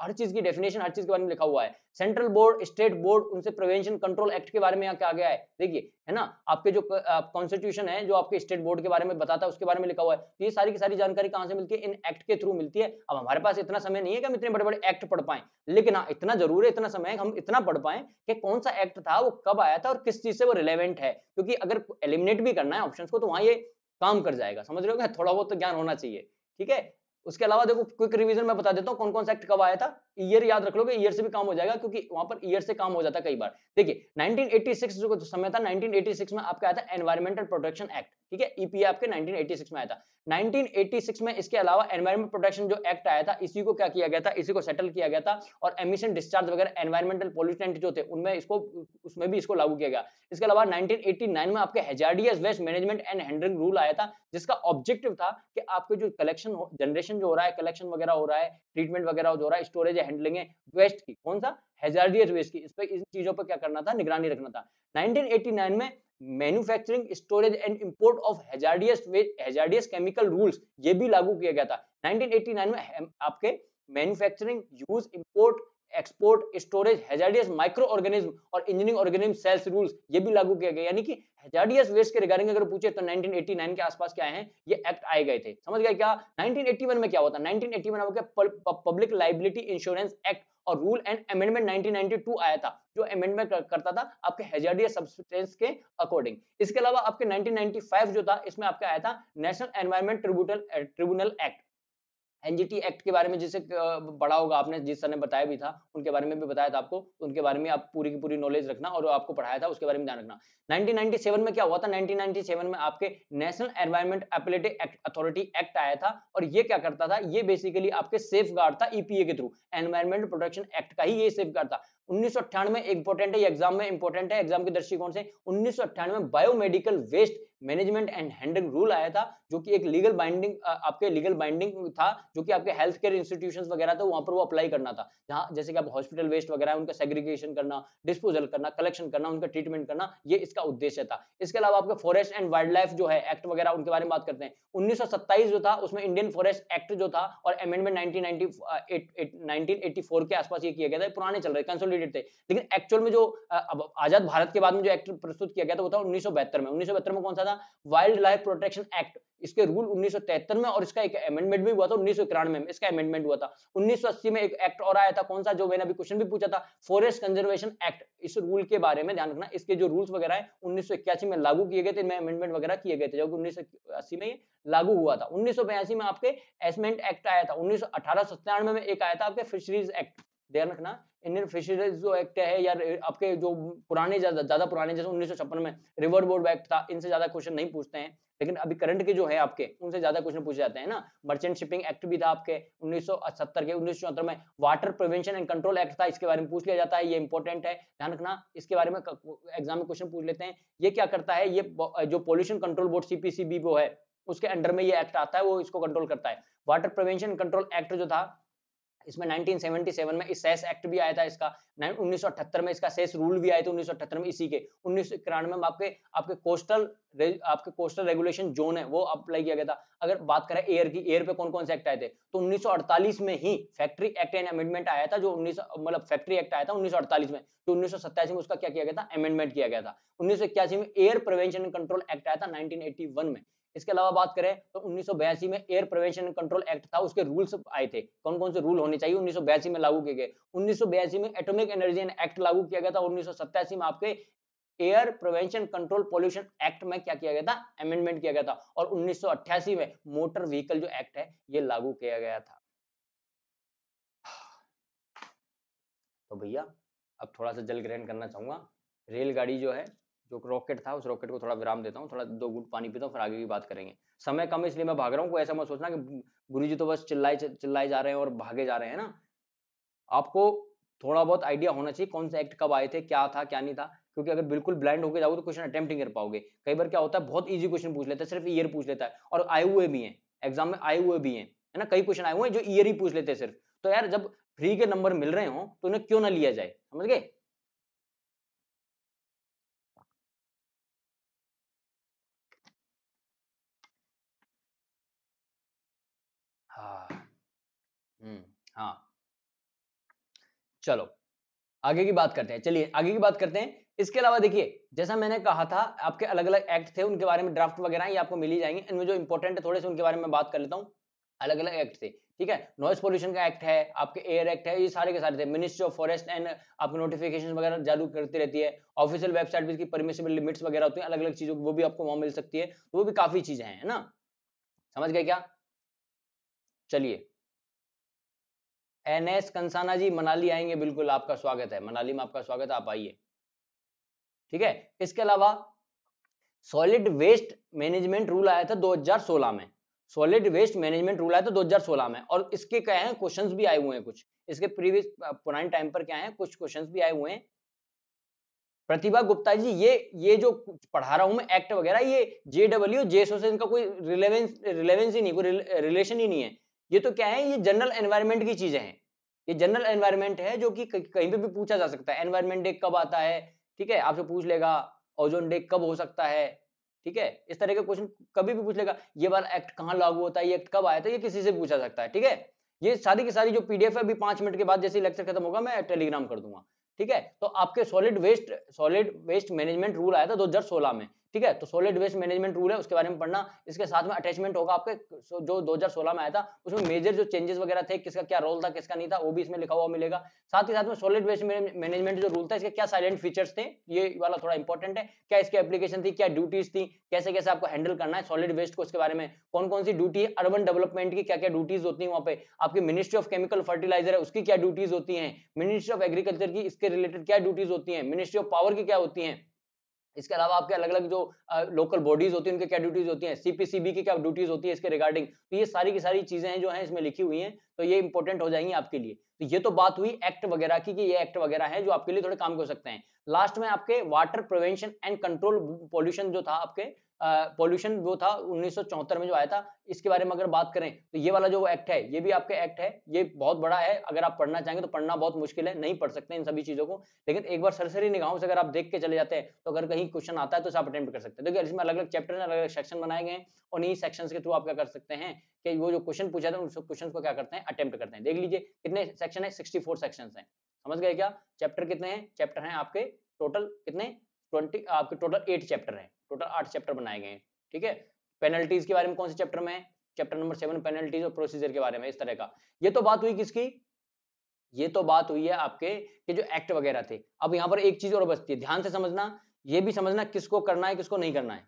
हर चीज की डेफिनेशन हर चीज के बारे में लिखा हुआ है सेंट्रल बोर्ड स्टेट बोर्ड उनसे प्रिवेंशन कंट्रोल एक्ट के बारे में यहाँ क्या गया है देखिए है ना आपके जो कॉन्स्टिट्यूशन है जो आपके स्टेट बोर्ड के बारे में बताता है उसके बारे में लिखा हुआ है तो ये सारी की सारी जानकारी कहाँ से मिलती है इन एक्ट के थ्रू मिलती है अब हमारे पास इतना समय नहीं है कि हम इतने बड़े बड़े एक्ट पढ़ पाए लेकिन हाँ इतना जरूर है इतना समय है हम इतना पढ़ पाए कि कौन सा एक्ट था वो कब आया था और किस चीज से वो रिलेवेंट है क्योंकि अगर एलिमिनेट भी करना है ऑप्शन को तो वहाँ ये काम कर जाएगा समझ रहे हो क्या थोड़ा बहुत तो ज्ञान होना चाहिए ठीक है उसके अलावा देखो क्विक रिवीजन में बता देता हूँ कौन कौन सा एक्ट कब आया था ईयर याद रख लोगे ईयर से भी काम हो जाएगा क्योंकि वहां पर ईयर से काम हो जाता कई बार देखिए 1986 जो समय था 1986 में आपका आया था एनवायरमेंटल प्रोटेक्शन एक्ट ठीक है ईपीए e आपके 1986 में आया था 1986 में इसके अलावा एनवायरमेंट प्रोटेक्शन जो एक्ट आया था इसी को क्या किया गया था इसी को सेटल किया गया था और एमिशन डिस्चार्ज वगैरह एनवायरमेंटल पॉल्यूटेंट जो थे उनमें इसको उसमें भी इसको लागू किया गया इसके अलावा 1989 में आपके hazardous waste management and handling rule आया था जिसका ऑब्जेक्टिव था कि आपके जो कलेक्शन जनरेशन जो हो रहा है कलेक्शन वगैरह हो रहा है ट्रीटमेंट वगैरह जो हो रहा है स्टोरेज है हैंडलिंग है वेस्ट की कौन सा हेजार्डियस वेस्ट की इस पर इन चीजों पर क्या करना था निगरानी रखना था नाइनटीन में manufacturing storage and import of hazardous hazardous chemical rules ये भी लागू किया गया था नाइनटीन में आपके manufacturing use import export storage hazardous microorganism और इंजीनियरिंग ऑर्गेनिज्म सेल्स रूल्स ये भी लागू किया गया यानी कि हेजाडियस वेस्ट के रिगार्डिंग अगर पूछे तो 1989 के आसपास क्या है ये एक्ट आए गए थे समझ गए क्या 1981 में क्या हुआ था 1981 में पब्लिक लाइबिलिटी इंश्योरेंस एक्ट और रूल एंड अमेंडमेंट 1992 आया था जो अमेंडमेंट करता था आपके हेजाडियस सब्सटेंस के अकॉर्डिंग इसके अलावा आपके 1995 जो था इसमें आपका आया था national environment tribunal tribunal act NGT act के बारे में जिसे बड़ा होगा आपने जिस सर ने बताया भी था उनके बारे में भी बताया था आपको तो उनके बारे में आप पूरी की पूरी नॉलेज रखना और आपको पढ़ाया था उसके बारे में ध्यान रखना 1997 में क्या हुआ था 1997 में आपके national environment appellate act authority act आया था और ये क्या करता था ये बेसिकली आपके सेफ था ईपीए e के थ्रू एनवायरमेंट प्रोटेक्शन एक्ट का ही ये सेफ था उन्नीस में है एग्जाम में है एग्जाम के दृष्टिकोण से उन्नीस biomedical waste management and handling rule आया था जो कि एक लीगल बाइंडिंग आपके लीगल बाइंडिंग था जो कि आपके हेल्थ केयर इंस्टीट्यूशन वगैरह था वहां पर वो अप्लाई करना था जैसे कि आप हॉस्पिटल वेस्ट वगैरह उनका सेग्रीगेशन करना डिस्पोजल करना कलेक्शन करना उनका ट्रीटमेंट करना ये इसका उद्देश्य था इसके अलावा आपके फॉरेस्ट एंड वाइल्ड लाइफ जो है एक्ट वगैरह उनके बारे में बात करते हैं उन्नीस जो था उसमें इंडियन फॉरेस्ट एक्ट जो था और अमेंडमेंट नाइनटीन के आसपास ये किया गया था पुराने चल रहे रिलेटेड थे लेकिन एक्चुअल में जो आजाद भारत के बाद में जो एक्ट प्रस्तुत किया गया था वो था उन्नीस में उन्नीस में कौन सा था वाइल्ड लाइफ प्रोटेक्शन एक्ट इसके रूल उन्नीस में और इसका एक अमेंडमेंट भी हुआ था उन्नीस में इसका अमेंडमेंट हुआ था 1980 में एक एक्ट और आया था कौन सा जो मैंने अभी क्वेश्चन भी पूछा था फॉरेस्ट कंजर्वेशन एक्ट इस रूल के बारे में ध्यान रखना इसके जो रूल्स वगैरह है उन्नीस में लागू किए गए थे इनमें अमेंडमेंट वगैरह किए गए थे जबकि उन्नीस में लागू हुआ था उन्नीस में आपके एसमेंट एक्ट आया था उन्नीस सौ में एक आया था आपके फिशरीज एक्ट ध्यान रखना इंडियन फिशरीज जो एक्ट है या आपके जो पुराने ज्यादा ज्यादा पुराने जैसे उन्नीस में रिवर बोर्ड एक्ट था इनसे ज्यादा क्वेश्चन नहीं पूछते हैं लेकिन अभी करंट के जो है आपके उनसे ज्यादा क्वेश्चन पूछे जाते हैं ना मर्चेंट शिपिंग एक्ट भी था आपके 1970 के उन्नीस में water prevention and control act था इसके बारे में पूछ लिया जाता है ये इंपॉर्टेंट है ध्यान रखना इसके बारे में एग्जाम में क्वेश्चन पूछ लेते हैं ये क्या करता है ये जो पोल्यूशन कंट्रोल बोर्ड सीपीसीबी वो है उसके अंडर में ये एक्ट आता है वो इसको कंट्रोल करता है वाटर प्रिवेंशन कंट्रोल एक्ट जो था इसमें 1977 में इस सेस एक्ट भी आया था इसका उन्नीस में इसका सेस रूल भी आया था उन्नीस में इसी के उन्नीस में आपके आपके कोस्टल आपके कोस्टल रेगुलेशन जोन है वो अप्लाई किया गया था अगर बात करें एयर की एयर पे कौन कौन से एक्ट आए थे तो 1948 में ही फैक्ट्री एक्ट एंड अमेंडमेंट आया था जो उन्नीस मतलब फैक्ट्री एक्ट आया था उन्नीस में तो उन्नीस में उसका क्या किया गया था अमेंडमेंट किया गया था उन्नीस में एयर प्रिवेंशन कंट्रोल एक्ट आया था नाइनटीन में इसके अलावा बात करें तो उन्नीस में एयर प्रिवेंशन कंट्रोल एक्ट था उसके रूल्स आए थे कौन कौन से रूल होने चाहिए उन्नीस में लागू किए गए उन्नीस में एटोमिक एनर्जी एक्ट लागू किया गया था उन्नीस में आपके air prevention control pollution act में क्या किया गया था अमेंडमेंट किया गया था और 1988 में मोटर व्हीकल जो एक्ट है ये लागू किया गया था तो भैया अब थोड़ा सा जल ग्रहण करना चाहूंगा रेलगाड़ी जो है जो रॉकेट था उस रॉकेट को थोड़ा विराम देता हूँ थोड़ा दो गुट पानी पीता हूँ फिर आगे की बात करेंगे समय कम इसलिए मैं भाग रहा हूँ कोई ऐसा मत सोचना कि गुरु जी तो बस चिल्लाए चिल्लाए जा रहे हैं और भागे जा रहे हैं ना आपको थोड़ा बहुत आइडिया होना चाहिए कौन से एक्ट कब आए थे क्या था क्या नहीं था क्योंकि अगर बिल्कुल ब्लाइंड होकर जाओगे तो क्वेश्चन अटेम्प्ट नहीं कर पाओगे कई बार क्या होता है बहुत ईजी क्वेश्चन पूछ लेता है सिर्फ ईयर पूछ लेता है और आए हुए भी हैं एग्जाम में आए हुए भी हैं है ना कई क्वेश्चन आए हुए हैं जो ईयर ही पूछ लेते हैं सिर्फ तो यार जब फ्री के नंबर मिल रहे हो तो उन्हें क्यों ना लिया जाए समझ गए हम्म। हाँ चलो आगे की बात करते हैं चलिए आगे की बात करते हैं इसके अलावा देखिए जैसा मैंने कहा था आपके अलग अलग एक्ट थे उनके बारे में ड्राफ्ट वगैरह ये आपको मिली जाएंगे इनमें जो इंपॉर्टेंट है थोड़े से उनके बारे में बात कर लेता हूँ अलग अलग एक्ट थे ठीक है नॉइस पोल्यूशन का एक्ट है आपके एयर एक्ट है ये सारे के सारे थे मिनिस्ट्री ऑफ फॉरेस्ट एंड आपको नोटिफिकेशन वगैरह जारी करती रहती है ऑफिशियल वेबसाइट भी इसकी परमिशनल लिमिट्स वगैरह होती है अलग अलग चीजों वो भी आपको वहां मिल सकती है तो वो भी काफी चीजें हैं ना समझ गए क्या चलिए एन एस कंसाना जी मनाली आएंगे बिल्कुल आपका स्वागत है मनाली में आपका स्वागत आप आइए ठीक है इसके अलावा सॉलिड वेस्ट मैनेजमेंट रूल आया था 2016 में सॉलिड वेस्ट मैनेजमेंट रूल आया था 2016 में और इसके क्या है क्वेश्चन भी आए हुए हैं कुछ इसके प्रीवियस पुराने टाइम पर क्या है कुछ क्वेश्चन भी आए हुए हैं प्रतिभा गुप्ता जी ये ये जो पढ़ा रहा हूं मैं एक्ट वगैरह ये जेडब्ल्यू डब्ल्यू से इनका कोई रिलेवेंस रिलेवेंस ही नहीं कोई रिलेशन ही नहीं है ये तो क्या है ये जनरल एनवायरमेंट की चीजें हैं ये जनरल एनवायरमेंट है जो कि कहीं पे भी पूछा जा सकता है एनवायरमेंट डे कब आता है ठीक है आपसे पूछ लेगा ओजोन डे कब हो सकता है ठीक है इस तरह का क्वेश्चन कभी भी पूछ लेगा ये बार एक्ट कहाँ लागू होता है ये एक्ट कब आया था ये किसी से पूछा सकता है ठीक है ये सारी की सारी जो पीडीएफ है अभी पांच मिनट के बाद जैसे लेक्चर खत्म होगा मैं टेलीग्राम कर दूंगा ठीक है तो आपके solid waste solid waste management rule आया था दो में ठीक है तो सॉलिड वेस्ट मैनेजमेंट रूल है उसके बारे में पढ़ना इसके साथ में अटैचमेंट होगा आपके जो 2016 में आया था उसमें मेजर जो चेंजेस वगैरह थे किसका क्या रोल था किसका नहीं था वो भी इसमें लिखा हुआ मिलेगा साथ ही साथ में सॉलिड वेस्ट मैनेजमेंट जो रूल था इसके क्या साइलेंट फीचर्स थे ये वाला थोड़ा इंपॉर्टेंट है क्या इसकी एप्लीकेशन थी क्या ड्यूटीज थी कैसे कैसे आपको हैंडल करना है सॉलिड वेस्ट को इसके बारे में कौन कौन सी ड्यूटी है अर्बन डेवलपमेंट की क्या क्या ड्यूटीज होती है वहाँ पे आपकी मिनिस्ट्री ऑफ केमिकल फर्टिलाइजर है उसकी क्या ड्यूटीज होती है मिनिस्ट्री ऑफ एग्रीकल्चर की इसके रिलेटेड क्या ड्यूटीज होती है मिनिस्ट्री ऑफ पावर की क्या होती है इसके अलावा आपके अलग अलग जो लोकल बॉडीज होती है उनके क्या ड्यूटीज होती है सीपीसीबी की क्या ड्यूटीज होती है इसके रिगार्डिंग तो ये सारी की सारी चीजें जो है इसमें लिखी हुई हैं तो ये इंपॉर्टेंट हो जाएंगी आपके लिए तो ये तो बात हुई एक्ट वगैरह की कि ये एक्ट वगैरह है जो आपके लिए थोड़े काम कर सकते हैं लास्ट में आपके water prevention and control pollution जो था आपके पॉल्यूशन वो था उन्नीस में जो आया था इसके बारे में अगर बात करें तो ये वाला जो एक्ट है ये भी आपके एक्ट है ये बहुत बड़ा है अगर आप पढ़ना चाहेंगे तो पढ़ना बहुत मुश्किल है नहीं पढ़ सकते इन सभी चीजों को लेकिन एक बार सरसरी निगाहों से अगर आप देख के चले जाते हैं तो अगर कहीं क्वेश्चन आता है तो आप अटेम्प्ट कर सकते हैं देखिए इसमें अलग अलग चैप्टर अलग अलग सेक्शन बनाए गए और इन सेक्शन के थ्रू आप क्या कर सकते हैं कि वो जो क्वेश्चन पूछा था उन क्वेश्चन को क्या करते हैं अटेम्प्ट करते हैं देख लीजिए कितने सेक्शन है सिक्सटी सेक्शन है समझ गए क्या चैप्टर कितने हैं चैप्टर है आपके टोटल कितने ट्वेंटी आपके टोटल एट चैप्टर है टोटल आठ चैप्टर बनाए गए हैं ठीक है पेनल्टीज के बारे में कौन से चैप्टर में चैप्टर नंबर सेवन पेनल्टीज और प्रोसीजर के बारे में इस तरह का ये तो बात हुई किसकी ये तो बात हुई है आपके कि जो एक्ट वगैरह थे अब यहां पर एक चीज और बचती है ध्यान से समझना ये भी समझना किसको करना है किसको नहीं करना है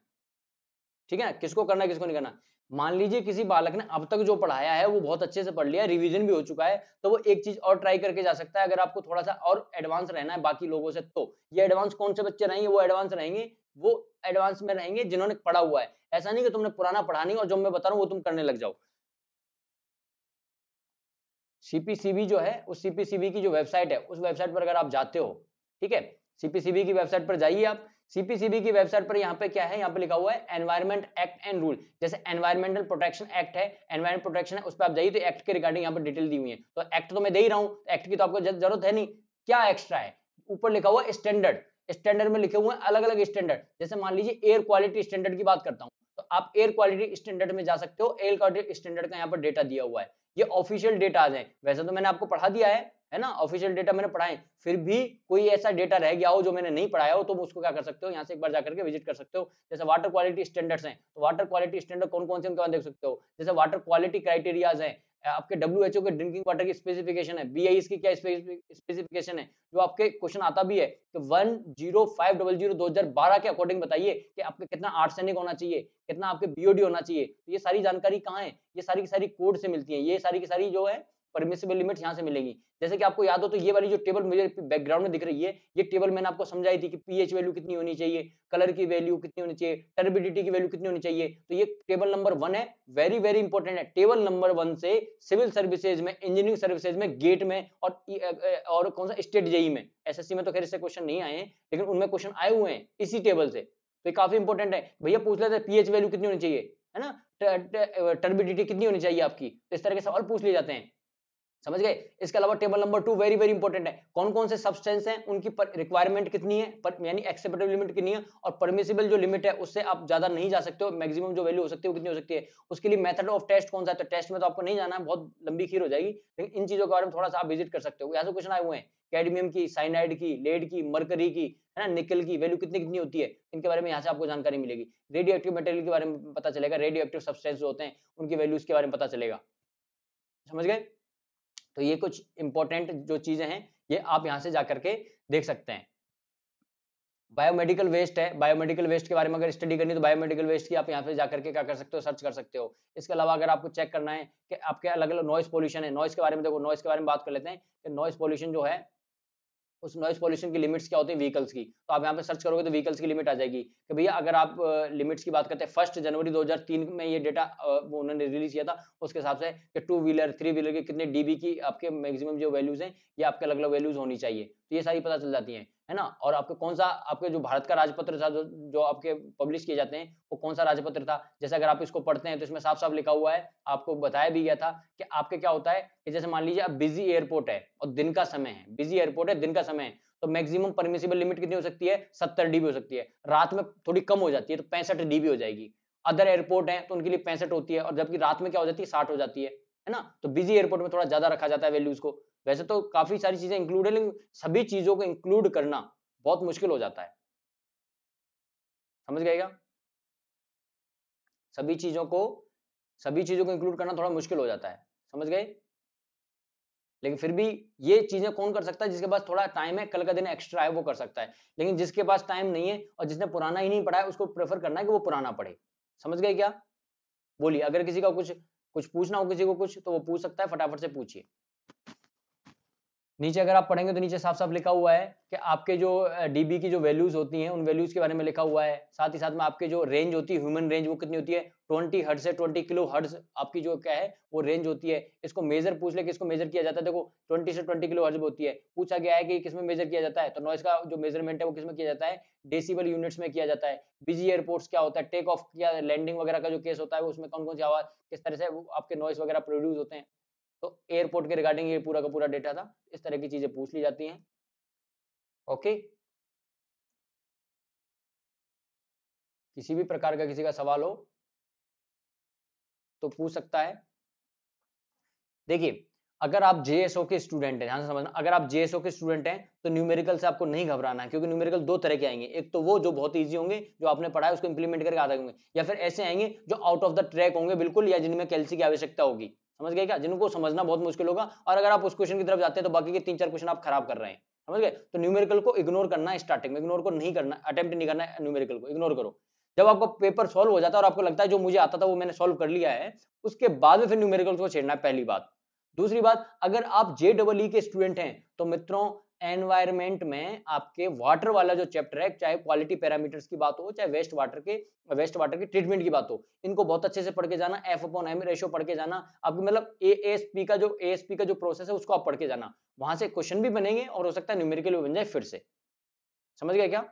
ठीक है ना किसको करना है किसको नहीं करना मान लीजिए किसी बालक ने अब तक जो पढ़ाया है वो बहुत अच्छे से पढ़ लिया है रिविजन भी हो चुका है तो वो एक चीज और ट्राई करके जा सकता है अगर आपको थोड़ा सा और एडवांस रहना है बाकी लोगों से तो ये एडवांस कौन से बच्चे रहेंगे वो एडवांस रहेंगे वो एडवांस में रहेंगे जिन्होंने पढ़ा हुआ है ऐसा नहीं कि तुमने पुराना पढ़ा नहीं और जो मैं बता रहा हूँ वो तुम करने लग जाओ सीपीसीबी जो है उस सीपीसीबी की जो वेबसाइट है उस वेबसाइट पर अगर आप जाते हो ठीक है सीपीसीबी की वेबसाइट पर जाइए आप सीपीसीबी की वेबसाइट पर यहाँ पे क्या है यहाँ पे लिखा हुआ है एनवायरमेंट एक्ट एंड रूल जैसे एनवायरमेंटल प्रोटेक्शन एक्ट है एनवायरमेंट प्रोटेक्शन है उस पर आप जाइए तो एक्ट के रिगार्डिंग यहाँ पर डिटेल दी हुई है तो एक्ट तो मैं दे ही रहा हूँ एक्ट की तो आपको जरूरत है नहीं क्या एक्स्ट्रा है ऊपर लिखा हुआ स्टैंडर्ड स्टैंडर्ड में लिखे हुए हैं अलग अलग स्टैंडर्ड जैसे मान लीजिए एयर क्वालिटी स्टैंडर्ड की बात करता हूँ तो आप एयर क्वालिटी स्टैंडर्ड में जा सकते हो एयर क्वालिटी स्टैंडर्ड का यहाँ पर डेटा दिया हुआ है ये ऑफिशियल डेटा आ जाए वैसे तो मैंने आपको पढ़ा दिया है है ना ऑफिशियल डेटा मैंने पढ़ाए फिर भी कोई ऐसा डेटा रह गया हो जो मैंने नहीं पढ़ाया हो तो उसको क्या कर सकते हो यहाँ से एक बार जाकर के विजिट कर सकते हो जैसे वाटर क्वालिटी स्टैंडर्ड्स हैं तो वाटर क्वालिटी स्टैंडर्ड कौन कौन से उनके देख सकते हो जैसे वाटर क्वालिटी क्राइटेरियाज हैं आपके डब्ल्यू के ड्रिंकिंग वाटर की स्पेसिफिकेशन है बी की क्या स्पेसिफिकेशन है जो आपके क्वेश्चन आता भी है कि one zero five double zero दो हजार बारह के अकॉर्डिंग बताइए कि आपके कितना सैनिक होना चाहिए कितना आपके बीओडी होना चाहिए तो ये सारी जानकारी कहाँ है ये सारी की सारी कोड से मिलती है ये सारी की सारी जो है परमिशिबल लिमिट यहाँ से मिलेगी जैसे कि आपको याद हो तो ये वाली जो टेबल मुझे बैकग्राउंड में दिख रही है ये टेबल मैंने आपको समझाई थी कि पीएच वैल्यू कितनी होनी चाहिए कलर की वैल्यू कितनी होनी चाहिए टर्बिडिटी की वैल्यू कितनी होनी चाहिए तो ये टेबल नंबर वन है वेरी वेरी इंपॉर्टेंट है टेबल नंबर वन से सिविल सर्विसेज में इंजीनियरिंग सर्विसेज में गेट में और और कौन सा स्टेट जेई e में सी में तो खेल से क्वेश्चन नहीं आए हैं लेकिन उनमें क्वेश्चन आए हुए हैं इसी टेबल से तो ये काफी इंपॉर्टेंट है भैया पूछ लेते हैं पीएच वैल्यू कितनी होनी चाहिए है ना टर्बिडिटी कितनी होनी चाहिए आपकी तो इस तरह के सवाल पूछ लिए जाते हैं समझ गए इसके अलावा table number two very very important है कौन कौन से सब्सटेंस हैं उनकी रिक्वायरमेंट कितनी है पर यानी एक्सेप्टेबल लिमिट कितनी है और परमिसिबल जो लिमिट है उससे आप ज्यादा नहीं जा सकते हो मैक्सिमम जो वैल्यू हो सकती है वो कितनी हो सकती है उसके लिए मेथड ऑफ टेस्ट कौन सा है तो टेस्ट में तो आपको नहीं जाना है बहुत लंबी खीर हो जाएगी लेकिन इन चीजों के बारे में थोड़ा सा आप विजिट कर सकते हो यहाँ से क्वेश्चन आए हुए हैं कैडमियम की साइनाइड की लेड की मरकरी की है ना निकल की वैल्यू कितनी कितनी होती है इनके बारे में यहाँ से आपको जानकारी मिलेगी रेडियो एक्टिव मटेरियल के बारे में पता चलेगा रेडियो एक्टिव सब्सटेंस जो होते हैं उनकी वैल्यूज के बारे में पता चलेगा समझ गए तो ये कुछ इंपॉर्टेंट जो चीजें हैं ये आप यहाँ से जाकर के देख सकते हैं बायोमेडिकल वेस्ट है बायोमेडिकल वेस्ट के बारे में अगर स्टडी करनी तो बायोमेडिकल वेस्ट की आप यहाँ पे जाकर के क्या कर सकते हो सर्च कर सकते हो इसके अलावा अगर आपको चेक करना है कि आपके अलग अलग नॉइस पोल्यूशन है नॉइस के बारे में देखो नॉइस के बारे में बात कर लेते हैं कि नॉइस पोल्यूशन जो है उस नॉइज पॉल्यूशन की लिमिट्स क्या होती है व्हीकल्स की तो आप यहाँ पे सर्च करोगे तो व्हीकल्स की लिमिट आ जाएगी कि भैया अगर आप लिमिट्स की बात करते हैं फर्स्ट जनवरी 2003 में ये डेटा उन्होंने रिलीज किया था उसके हिसाब से कि टू व्हीलर थ्री व्हीलर के कितने डीबी की आपके मैक्सिमम जो वैल्यूज हैं ये आपके अलग अलग वैल्यूज होनी चाहिए तो ये सारी पता चल जाती है है ना और आपके कौन सा आपके जो भारत का राजपत्र था जो, जो आपके पब्लिश किए जाते हैं वो कौन सा राजपत्र था जैसे अगर आप इसको पढ़ते हैं तो इसमें साफ साफ लिखा हुआ है आपको बताया भी गया था कि आपके क्या होता है कि जैसे मान लीजिए आप बिजी एयरपोर्ट है और दिन का समय है बिजी एयरपोर्ट है दिन का समय है तो मैक्सिमम परमिशिबल लिमिट कितनी हो सकती है सत्तर डीबी हो सकती है रात में थोड़ी कम हो जाती है तो पैंसठ डीबी हो जाएगी अदर एयरपोर्ट है तो उनके लिए पैंसठ होती है और जबकि रात में क्या हो जाती है साठ हो जाती है है ना तो बिजी एयरपोर्ट में थोड़ा ज्यादा रखा जाता है वैल्यूज को वैसे तो काफ़ी सारी चीज़ें इंक्लूड है लेकिन सभी चीज़ों को इंक्लूड करना बहुत मुश्किल हो जाता है समझ गएगा सभी चीज़ों को सभी चीज़ों को इंक्लूड करना थोड़ा मुश्किल हो जाता है समझ गए लेकिन फिर भी ये चीज़ें कौन कर सकता है जिसके पास थोड़ा टाइम है कल का दिन एक्स्ट्रा है वो कर सकता है लेकिन जिसके पास टाइम नहीं है और जिसने पुराना ही नहीं पढ़ा है उसको प्रेफर करना है कि वो पुराना पढ़े समझ गए क्या बोलिए अगर किसी का कुछ कुछ पूछना हो किसी को कुछ तो वो पूछ सकता है फटाफट से पूछिए नीचे अगर आप पढ़ेंगे तो नीचे साफ साफ लिखा हुआ है कि आपके जो डीबी की जो वैल्यूज होती हैं उन वैल्यूज के बारे में लिखा हुआ है साथ ही साथ में आपके जो रेंज होती है ह्यूमन रेंज वो कितनी होती है ट्वेंटी हर्ट से ट्वेंटी किलो हर्ट्स आपकी जो क्या है वो रेंज होती है इसको मेजर पूछ ले कि इसको मेजर किया जाता है देखो ट्वेंटी से ट्वेंटी किलो हर्ज होती है पूछा गया है कि किसमें मेजर किया जाता है तो नॉइस का जो मेजरमेंट है वो किसमें किया जाता है डेसीबल यूनिट्स में किया जाता है बिजी एयरपोर्ट्स क्या होता है टेक ऑफ या लैंडिंग वगैरह का जो केस होता है उसमें कौन कौन सी आवाज किस तरह से आपके नॉइस वगैरह प्रोड्यूस होते हैं तो एयरपोर्ट के रिगार्डिंग ये पूरा का पूरा डेटा था इस तरह की चीजें पूछ ली जाती हैं ओके किसी भी प्रकार का किसी का सवाल हो तो पूछ सकता है देखिए अगर आप जेएसओ के स्टूडेंट हैं ध्यान से समझना अगर आप जेएसओ के स्टूडेंट हैं तो न्यूमेरिकल से आपको नहीं घबराना है क्योंकि न्यूमेरिकल दो तरह के आएंगे एक तो वो जो बहुत ईजी होंगे जो आपने पढ़ा है उसको इंप्लीमेंट करके आ जाएंगे या फिर ऐसे आएंगे जो आउट ऑफ द ट्रैक होंगे बिल्कुल या जिनमें कैलसी की आवश्यकता होगी समझ गए क्या जिनको समझना बहुत मुश्किल होगा और अगर आप उस क्वेश्चन की तरफ जाते हैं तो बाकी के तीन चार क्वेश्चन आप खराब कर रहे हैं समझ गए तो न्यूमेरिकल को इग्नोर करना है स्टार्टिंग में इग्नोर को नहीं करना अटेम्प्ट नहीं करना है न्यूमेरिकल को इग्नोर करो जब आपको पेपर सॉल्व हो जाता है और आपको लगता है जो मुझे आता था वो मैंने सॉल्व कर लिया है उसके बाद में फिर न्यूमेरिकल को छेड़ना है पहली बात दूसरी बात अगर आप जे डबल ई के स्टूडेंट हैं तो मित्रों एनवायरमेंट में आपके वाटर वाला जो चैप्टर है चाहे क्वालिटी पैरामीटर्स की बात हो चाहे वेस्ट वाटर के वेस्ट वाटर के ट्रीटमेंट की बात हो इनको बहुत अच्छे से पढ़ के जाना एफ अपॉन एम रेशो पढ़ के जाना आपको मतलब ए एस पी का जो ए एस पी का जो प्रोसेस है उसको आप पढ़ के जाना वहां से क्वेश्चन भी बनेंगे और हो सकता है न्यूमेरिकल भी बन जाए फिर से समझ गया क्या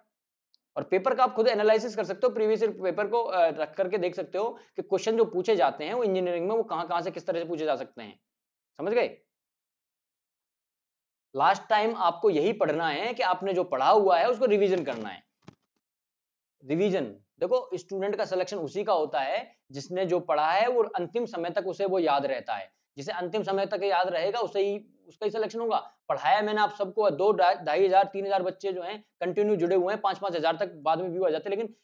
और पेपर का आप खुद एनालिसिस कर सकते हो प्रीवियस पेपर को रख करके देख सकते हो कि क्वेश्चन जो पूछे जाते हैं वो इंजीनियरिंग में वो कहां कहां से किस तरह से पूछे जा सकते हैं समझ गए लास्ट टाइम आपको यही पढ़ना है कि आपने जो पढ़ा हुआ है उसको रिवीजन करना है रिवीजन देखो स्टूडेंट का सिलेक्शन उसी का होता है जिसने जो पढ़ा है वो अंतिम समय तक उसे वो याद रहता है जिसे अंतिम समय तक याद रहेगा उसे ही उसका ही सिलेक्शन होगा पढ़ाया मैंने आप सबको दो ढाई हजार तीन हजार बच्चे जो हैं कंटिन्यू जुड़े हुए हैं पांच पांच हजार तक बाद में व्यू आ जाते हैं लेकिन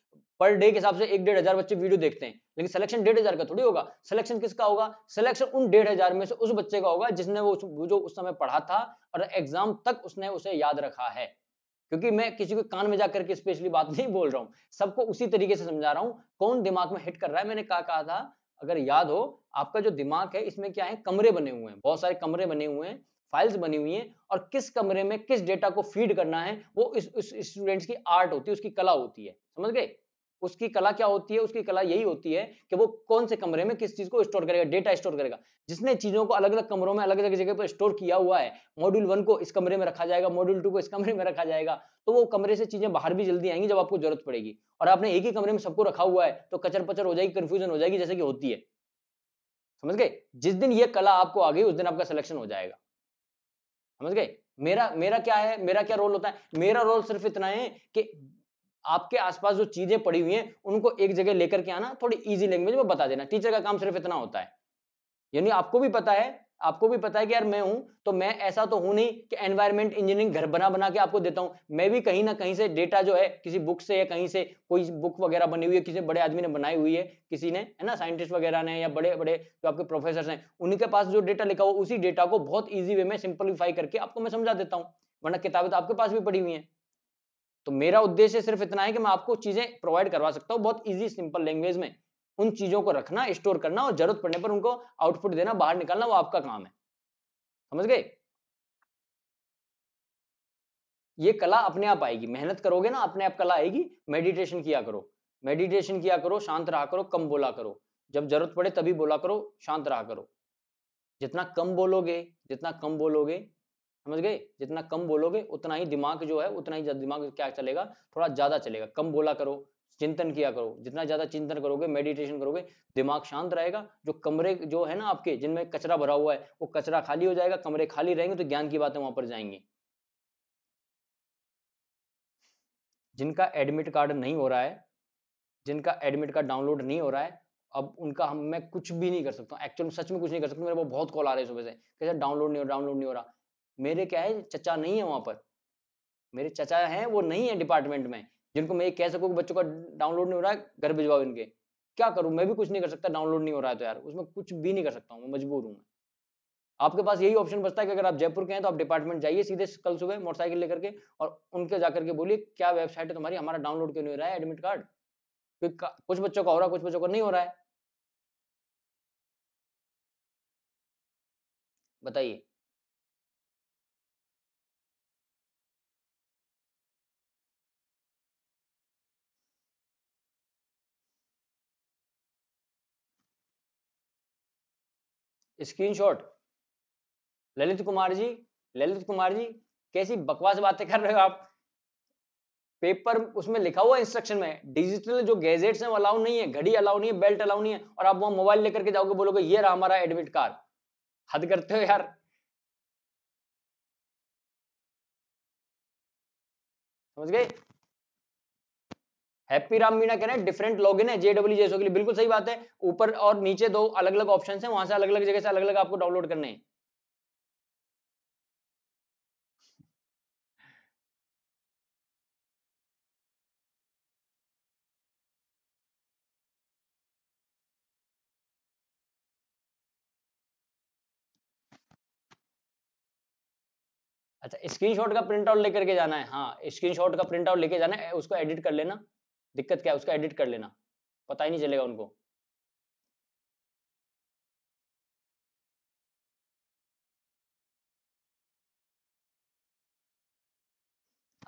पर डे के हिसाब से एक डेढ़ हजार बच्चे वीडियो देखते हैं लेकिन सिलेक्शन डेढ़ हजार का थोड़ी होगा सिलेक्शन किसका होगा सिलेक्शन उन डेढ़ हजार में से उस बच्चे का होगा जिसने वो जो उस समय पढ़ा था और एग्जाम तक उसने उसे याद रखा है क्योंकि मैं किसी को कान में जाकर के स्पेशली बात नहीं बोल रहा हूँ सबको उसी तरीके से समझा रहा हूँ कौन दिमाग में हिट कर रहा है मैंने कहा कहा था अगर याद हो आपका जो दिमाग है इसमें क्या है कमरे बने हुए हैं बहुत सारे कमरे बने हुए हैं फाइल्स बनी हुई हैं और किस कमरे में किस डेटा को फीड करना है वो इस स्टूडेंट्स की आर्ट होती है उसकी कला होती है समझ गए उसकी कला क्या होती है उसकी कला यही होती है कि वो कौन से कमरे में किस चीज को स्टोर करेगा डेटा स्टोर करेगा जिसने चीजों को अलग अलग कमरों में अलग अलग जगह पर स्टोर किया हुआ है मॉड्यूल वन को इस कमरे में रखा जाएगा मॉड्यूल टू को इस कमरे में रखा जाएगा तो वो कमरे से चीजें बाहर भी जल्दी आएंगी जब आपको जरूरत पड़ेगी और आपने एक ही कमरे में सबको रखा हुआ है तो कचर पचर हो जाएगी कंफ्यूजन हो जाएगी जैसे कि होती है समझ गए जिस दिन ये कला आपको आ गई उस दिन आपका सिलेक्शन हो जाएगा समझ गए मेरा मेरा क्या है मेरा क्या रोल होता है मेरा रोल सिर्फ इतना है कि आपके आसपास जो चीजें पड़ी हुई हैं उनको एक जगह लेकर के आना थोड़ी इजी लैंग्वेज में बता देना टीचर का काम सिर्फ इतना होता है यानी आपको भी पता है आपको भी पता है कि यार मैं हूं तो मैं ऐसा तो हूं नहीं कि एनवायरमेंट इंजीनियरिंग घर बना बना के आपको देता हूं मैं भी कहीं ना कहीं से डेटा जो है किसी बुक से या कहीं से कोई बुक वगैरह बनी हुई है किसी बड़े आदमी ने बनाई हुई है किसी ने है ना साइंटिस्ट वगैरह ने या बड़े बड़े जो आपके प्रोफेसर हैं उनके पास जो डेटा लिखा हुआ उसी डेटा को बहुत ईजी वे में सिंप्लीफाई करके आपको मैं समझा देता हूँ वरना किताबें तो आपके पास भी पड़ी हुई है तो मेरा उद्देश्य सिर्फ इतना है कि मैं आपको चीजें प्रोवाइड करवा सकता हूँ बहुत ईजी सिंपल लैंग्वेज में उन चीजों को रखना स्टोर करना और जरूरत पड़ने पर उनको आउटपुट देना बाहर निकालना वो आपका काम है समझ गए ये कला अपने आप आएगी मेहनत करोगे ना अपने आप कला आएगी मेडिटेशन किया करो मेडिटेशन किया करो शांत रहा करो कम बोला करो जब जरूरत पड़े तभी बोला करो शांत रहा करो जितना कम बोलोगे जितना कम बोलोगे समझ गए जितना कम बोलोगे उतना ही दिमाग जो है उतना ही दिमाग क्या चलेगा थोड़ा ज्यादा चलेगा कम बोला करो चिंतन किया करो जितना ज्यादा चिंतन करोगे मेडिटेशन करोगे दिमाग शांत रहेगा जो कमरे जो है ना आपके जिनमें कचरा भरा हुआ है वो कचरा खाली हो जाएगा कमरे खाली रहेंगे तो ज्ञान की बातें वहां पर जाएंगी जिनका एडमिट कार्ड नहीं हो रहा है जिनका एडमिट कार्ड डाउनलोड नहीं हो रहा है अब उनका हम मैं कुछ भी नहीं कर सकता एक्चुअली सच में कुछ नहीं कर सकता मेरे बहुत कॉल आ रहे हैं सुबह से कैसे डाउनलोड नहीं हो डाउनलोड नहीं हो रहा मेरे क्या है चचा नहीं है वहां पर मेरे चचा हैं वो नहीं है डिपार्टमेंट में जिनको मैं कह सकूँ बच्चों का डाउनलोड नहीं हो रहा है घर भिजवाओ इनके क्या करूँ मैं भी कुछ नहीं कर सकता डाउनलोड नहीं हो रहा है तो यार उसमें कुछ भी नहीं कर सकता हूँ मैं मजबूर हूँ आपके पास यही ऑप्शन बचता है कि अगर आप जयपुर के हैं तो आप डिपार्टमेंट जाइए सीधे कल सुबह मोटरसाइकिल लेकर के और उनके जाकर के बोलिए क्या वेबसाइट है तुम्हारी हमारा डाउनलोड क्यों नहीं हो रहा है एडमिट कार्ड कुछ बच्चों का हो रहा है कुछ बच्चों का नहीं हो रहा है बताइए स्क्रीनशॉट ललित कुमार जी ललित कुमार जी कैसी बकवास बातें कर रहे हो आप पेपर उसमें लिखा हुआ इंस्ट्रक्शन में डिजिटल जो गैजेट्स हैं वो अलाउ नहीं है घड़ी अलाउ नहीं है बेल्ट अलाउ नहीं है और आप वहां मोबाइल लेकर के जाओगे बोलोगे ये रहा हमारा एडमिट कार्ड हद करते हो यार समझ गए हैप्पी राम मीणा कह रहे हैं डिफरेंट लॉगिन है जेडब्ल्यू जेसो के लिए बिल्कुल सही बात है ऊपर और नीचे दो अलग अलग ऑप्शन है वहां से अलग अलग जगह से अलग अलग आपको डाउनलोड करने हैं अच्छा स्क्रीनशॉट का प्रिंट आउट लेकर के जाना है हाँ स्क्रीनशॉट का प्रिंट आउट लेके जाना है उसको एडिट कर लेना दिक्कत क्या है उसका एडिट कर लेना पता ही नहीं चलेगा उनको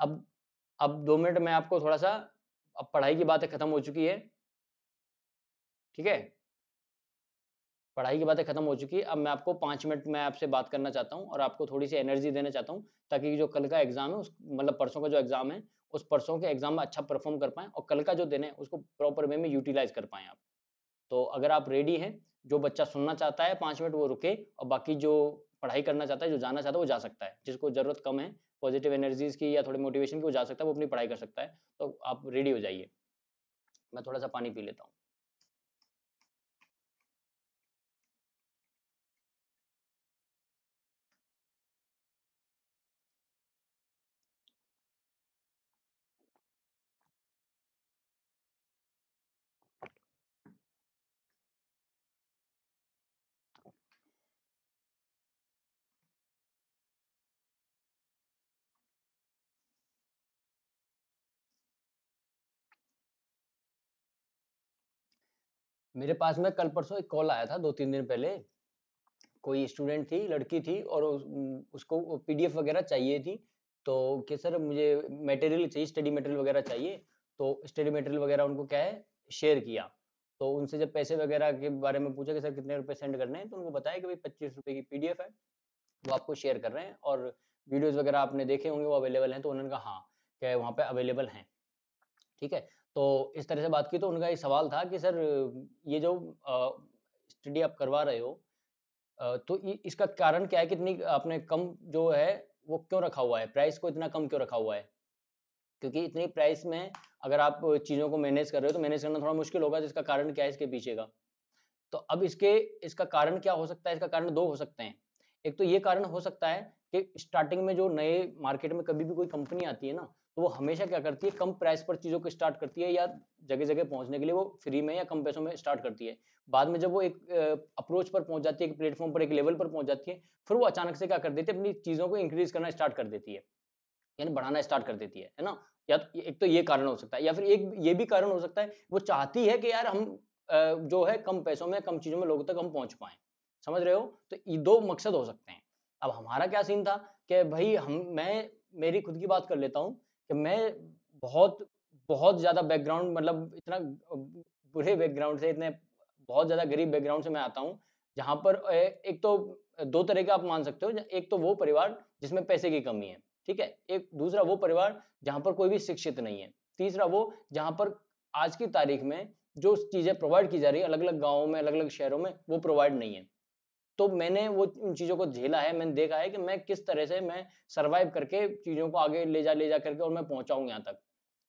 अब अब दो मिनट में आपको थोड़ा सा अब पढ़ाई की बातें खत्म हो चुकी है ठीक है पढ़ाई की बातें खत्म हो चुकी है अब मैं आपको पांच मिनट में आपसे बात करना चाहता हूँ और आपको थोड़ी सी एनर्जी देना चाहता हूँ ताकि जो कल का एग्जाम है उस मतलब परसों का जो एग्जाम है उस परसों के एग्जाम में अच्छा परफॉर्म कर पाएँ और कल का जो दिन है उसको प्रॉपर वे में यूटिलाइज कर पाएँ आप तो अगर आप रेडी हैं जो बच्चा सुनना चाहता है पाँच मिनट वो रुके और बाकी जो पढ़ाई करना चाहता है जो जाना चाहता है वो जा सकता है जिसको ज़रूरत कम है पॉजिटिव एनर्जीज की या थोड़ी मोटिवेशन की वो जा सकता है वो अपनी पढ़ाई कर सकता है तो आप रेडी हो जाइए मैं थोड़ा सा पानी पी लेता हूँ मेरे पास में कल परसों एक कॉल आया था दो तीन दिन पहले कोई स्टूडेंट थी लड़की थी और उसको पीडीएफ वगैरह चाहिए थी तो कि सर मुझे मटेरियल चाहिए स्टडी मटेरियल वगैरह चाहिए तो स्टडी मटेरियल वगैरह उनको क्या है शेयर किया तो उनसे जब पैसे वगैरह के बारे में पूछा कि सर कितने रुपए सेंड करने हैं तो उनको बताया कि भाई पच्चीस रुपये की पीडीएफ है वो आपको शेयर कर रहे हैं और वीडियोज़ वगैरह आपने देखे होंगे वो अवेलेबल हैं तो उन्होंने कहा हाँ क्या वहाँ पे अवेलेबल हैं ठीक है तो इस तरह से बात की तो उनका ये सवाल था कि सर ये जो स्टडी आप करवा रहे हो तो इसका कारण क्या है कितनी आपने कम जो है वो क्यों रखा हुआ है प्राइस को इतना कम क्यों रखा हुआ है क्योंकि इतनी प्राइस में अगर आप चीज़ों को मैनेज कर रहे हो तो मैनेज करना थोड़ा मुश्किल होगा तो इसका कारण क्या है इसके पीछे का तो अब इसके इसका कारण क्या हो सकता है इसका कारण दो हो सकते हैं एक तो ये कारण हो सकता है कि स्टार्टिंग में जो नए मार्केट में कभी भी कोई कंपनी आती है ना तो वो हमेशा क्या करती है कम प्राइस पर चीज़ों को स्टार्ट करती है या जगह जगह पहुंचने के लिए वो फ्री में या कम पैसों में स्टार्ट करती है बाद में जब वो एक अप्रोच पर पहुंच जाती है एक प्लेटफॉर्म पर एक लेवल पर पहुंच जाती है फिर वो अचानक से क्या कर देती है अपनी चीज़ों को इंक्रीज करना स्टार्ट कर देती है यानी बढ़ाना स्टार्ट कर देती है है ना या तो एक तो ये कारण हो सकता है या फिर एक ये भी कारण हो सकता है वो चाहती है कि यार हम जो है कम पैसों में कम चीज़ों में लोगों तक हम पहुँच पाएँ समझ रहे हो तो ये दो मकसद हो सकते हैं अब हमारा क्या सीन था कि भाई हम मैं मेरी खुद की बात कर लेता हूँ कि मैं बहुत बहुत ज़्यादा बैकग्राउंड मतलब इतना बुरे बैकग्राउंड से इतने बहुत ज़्यादा गरीब बैकग्राउंड से मैं आता हूँ जहाँ पर एक तो दो तरह का आप मान सकते हो एक तो वो परिवार जिसमें पैसे की कमी है ठीक है एक दूसरा वो परिवार जहाँ पर कोई भी शिक्षित नहीं है तीसरा वो जहाँ पर आज की तारीख में जो चीज़ें प्रोवाइड की जा रही है अलग अलग गाँवों में अलग अलग शहरों में वो प्रोवाइड नहीं है तो मैंने वो उन चीज़ों को झेला है मैंने देखा है कि मैं किस तरह से मैं सर्वाइव करके चीज़ों को आगे ले जा ले जा करके और मैं पहुँचाऊँ यहाँ तक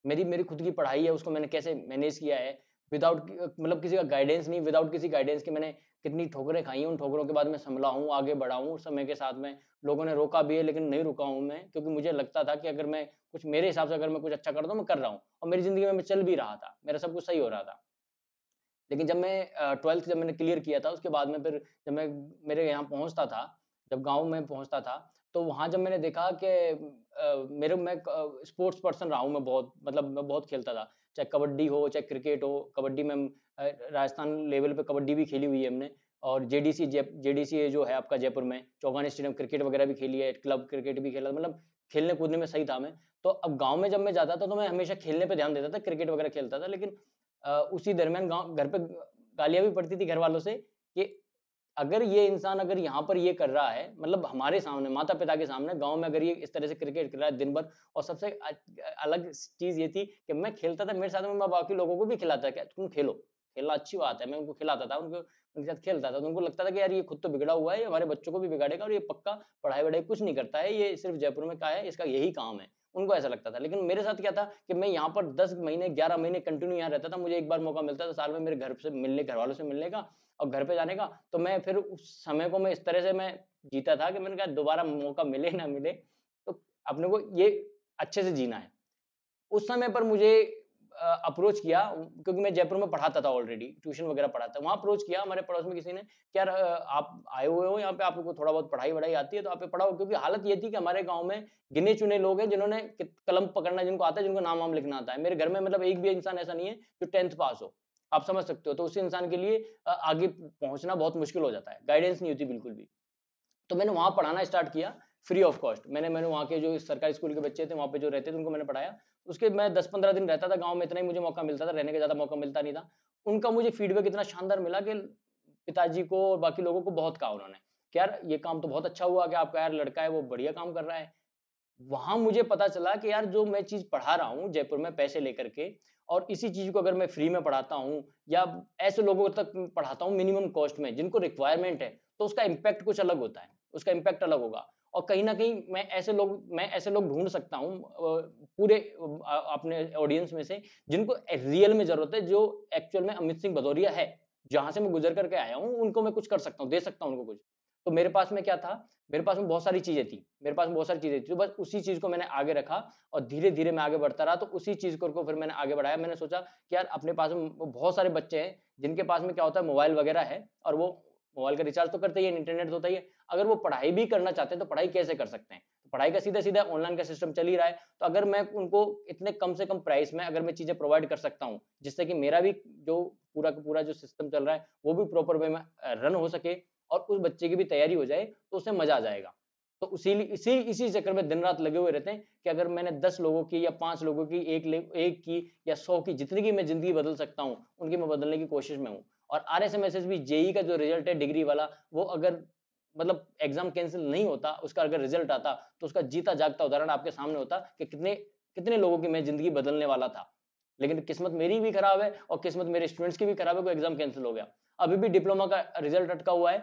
मेरी मेरी खुद की पढ़ाई है उसको मैंने कैसे मैनेज किया है विदाउट मतलब किसी का गाइडेंस नहीं विदाउट किसी गाइडेंस के मैंने कितनी ठोकरें खाई हैं उन ठोकरों के बाद मैं संभला हूँ आगे बढ़ाऊँ समय के साथ में लोगों ने रोका भी है लेकिन नहीं रुका हूँ मैं क्योंकि मुझे लगता था कि अगर मैं कुछ मेरे हिसाब से अगर मैं कुछ अच्छा कर दूँ मैं कर रहा हूँ और मेरी ज़िंदगी में मैं चल भी रहा था मेरा सब कुछ सही हो रहा था लेकिन जब मैं ट्वेल्थ जब मैंने क्लियर किया था उसके बाद में फिर जब मैं मेरे यहाँ पहुँचता था जब गाँव में पहुँचता था तो वहाँ जब मैंने देखा कि मेरे मैं स्पोर्ट्स पर्सन रहा हूँ मैं बहुत मतलब मैं बहुत खेलता था चाहे कबड्डी हो चाहे क्रिकेट हो कबड्डी में राजस्थान लेवल पे कबड्डी भी खेली हुई है हमने और जे डी सी जे डी सी जो है आपका जयपुर में चौगानी स्टेडियम क्रिकेट वगैरह भी खेली है क्लब क्रिकेट भी खेला मतलब खेलने कूदने में सही था मैं तो अब गाँव में जब मैं जाता था तो मैं हमेशा खेलने पर ध्यान देता था क्रिकेट वगैरह खेलता था लेकिन उसी दरमियान गाँव घर पे गालियां भी पड़ती थी घर वालों से कि अगर ये इंसान अगर यहाँ पर ये कर रहा है मतलब हमारे सामने माता पिता के सामने गांव में अगर ये इस तरह से क्रिकेट खेल रहा है दिन भर और सबसे अलग चीज़ ये थी कि मैं खेलता था मेरे साथ में बाकी लोगों को भी खिलाता था तुम खेलो खेलना अच्छी बात है मैं उनको खिलाता था उनको उनके साथ खेलता था तो उनको लगता था कि यार ये खुद तो बिगड़ा हुआ है हमारे बच्चों को भी बिगाड़ेगा और ये पक्का पढ़ाई वढ़ाई कुछ नहीं करता है ये सिर्फ जयपुर में का है इसका यही काम है उनको ऐसा लगता था लेकिन मेरे साथ क्या था कि मैं यहाँ पर दस महीने ग्यारह महीने कंटिन्यू यहाँ रहता था मुझे एक बार मौका मिलता था साल में मेरे घर से मिलने घर वालों से मिलने का और घर पे जाने का तो मैं फिर उस समय को मैं इस तरह से मैं जीता था कि मैंने कहा दोबारा मौका मिले ना मिले तो अपने को ये अच्छे से जीना है उस समय पर मुझे अप्रोच किया क्योंकि मैं जयपुर में पढ़ाता था ऑलरेडी ट्यूशन वगैरह पढ़ाता वहाँ अप्रोच किया हमारे पड़ोस में किसी ने यार आप आए हुए हो यहाँ पे आपको थोड़ा बहुत पढ़ाई वढ़ाई आती है तो आप पढ़ाओ क्योंकि हालत ये थी कि हमारे गाँव में गिने चुने लोग हैं जिन्होंने कलम पकड़ना जिनको आता है जिनको नाम वाम लिखना आता है मेरे घर में मतलब एक भी इंसान ऐसा नहीं है जो टेंथ पास हो आप समझ सकते हो तो उस इंसान के लिए आगे पहुंचना बहुत मुश्किल हो जाता है गाइडेंस नहीं होती बिल्कुल भी तो मैंने वहाँ पढ़ाना स्टार्ट किया फ्री ऑफ कॉस्ट मैंने मैंने वहाँ के जो सरकारी स्कूल के बच्चे थे वहाँ पे जो रहते थे उनको मैंने पढ़ाया उसके मैं दस पंद्रह दिन रहता था गाँव में इतना ही मुझे मौका मिलता था रहने का ज़्यादा मौका मिलता नहीं था उनका मुझे फीडबैक इतना शानदार मिला कि पिताजी को और बाकी लोगों को बहुत कहा उन्होंने यार ये काम तो बहुत अच्छा हुआ कि आपका यार लड़का है वो बढ़िया काम कर रहा है वहां मुझे पता चला कि यार जो मैं चीज़ पढ़ा रहा हूँ जयपुर में पैसे लेकर के और इसी चीज़ को अगर मैं फ्री में पढ़ाता हूँ या ऐसे लोगों तक पढ़ाता हूँ मिनिमम कॉस्ट में जिनको रिक्वायरमेंट है तो उसका इम्पैक्ट कुछ अलग होता है उसका इम्पैक्ट अलग होगा और कहीं ना कहीं मैं ऐसे लोग मैं ऐसे लोग ढूंढ सकता हूँ पूरे अपने ऑडियंस में से जिनको रियल में जरूरत है जो एक्चुअल में अमित सिंह भदौरिया है जहां से मैं गुजर करके आया हूँ उनको मैं कुछ कर सकता हूँ दे सकता हूँ उनको कुछ तो मेरे पास में क्या था मेरे पास में बहुत सारी चीजें थी मेरे पास में बहुत सारी चीजें थी तो बस उसी चीज को मैंने आगे रखा और धीरे धीरे मैं आगे बढ़ता रहा तो उसी चीज को फिर मैंने आगे बढ़ाया मैंने सोचा कि यार अपने पास में बहुत सारे बच्चे हैं जिनके पास में क्या होता है मोबाइल वगैरह है और वो मोबाइल का रिचार्ज तो करते ही इंटरनेट तो है अगर वो पढ़ाई भी करना चाहते हैं तो पढ़ाई कैसे कर सकते हैं तो पढ़ाई का सीधा सीधा ऑनलाइन का सिस्टम चल ही रहा है तो अगर मैं उनको इतने कम से कम प्राइस में अगर मैं चीज़ें प्रोवाइड कर सकता हूँ जिससे कि मेरा भी जो पूरा का पूरा जो सिस्टम चल रहा है वो भी प्रॉपर वे में रन हो सके और उस बच्चे की भी तैयारी हो जाए तो उसे मजा आ जाएगा तो उसी इसी इसी चक्कर में दिन रात लगे हुए रहते हैं कि अगर मैंने दस लोगों की या पांच लोगों की एक एक की या सौ की जितनी की मैं जिंदगी बदल सकता हूँ उनकी मैं बदलने की कोशिश में हूँ और R S M S S B JE का जो रिजल्ट है डिग्री वाला वो अगर मतलब एग्जाम कैंसिल नहीं होता उसका अगर रिजल्ट आता तो उसका जीता जागता उदाहरण आपके सामने होता कि कितने कितने लोगों की मैं जिंदगी बदलने वाला था लेकिन किस्मत मेरी भी खराब है और किस्मत मेरे स्टूडेंट्स की भी खराब है कोई एग्जाम कैंसिल हो गया अभी भी डिप्लोमा का रिजल्ट अटका हुआ है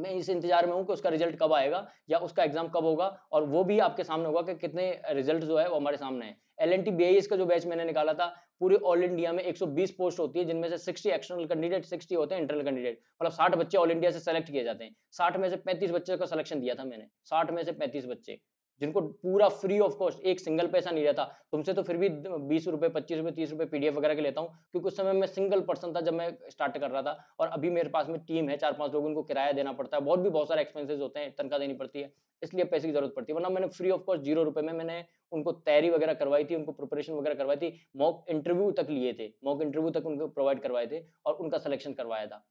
मैं इस इंतजार में हूँ कि उसका रिजल्ट कब आएगा या उसका एग्जाम कब होगा और वो भी आपके सामने होगा कि कितने रिजल्ट जो है वो हमारे सामने है एल एन का जो बैच मैंने निकाला था पूरे ऑल इंडिया में 120 पोस्ट होती है जिनमें से 60 एक्सटर्नल कैंडिडेट 60 होते हैं इंटरनल कैंडिडेट मतलब 60 बच्चे ऑल इंडिया से सेलेक्ट किए जाते हैं 60 में से 35 बच्चे का सिलेक्शन दिया था मैंने 60 में से 35 बच्चे जिनको पूरा फ्री ऑफ कॉस्ट एक सिंगल पैसा नहीं रहता तुमसे तो फिर भी बीस रुपए पच्चीस रुपए तीस रुपए पीडीएफ वगैरह के लेता हूँ क्योंकि उस समय मैं सिंगल पर्सन था जब मैं स्टार्ट कर रहा था और अभी मेरे पास में टीम है चार पांच लोग उनको किराया देना पड़ता है बहुत भी बहुत सारे एक्सपेंसिस होते हैं तनखा देनी पड़ती है इसलिए पैसे की जरूरत पड़ती है वरना मैंने फ्री ऑफ कॉस्ट जीरो रुपए में मैंने उनको तैयारी वगैरह करवाई थी उनको प्रिपरेशन वगैरह करवाई थी मॉक इंटरव्यू तक लिए थे मॉक इंटरव्यू तक उनको प्रोवाइड करवाए थे और उनका सिलेक्शन करवाया था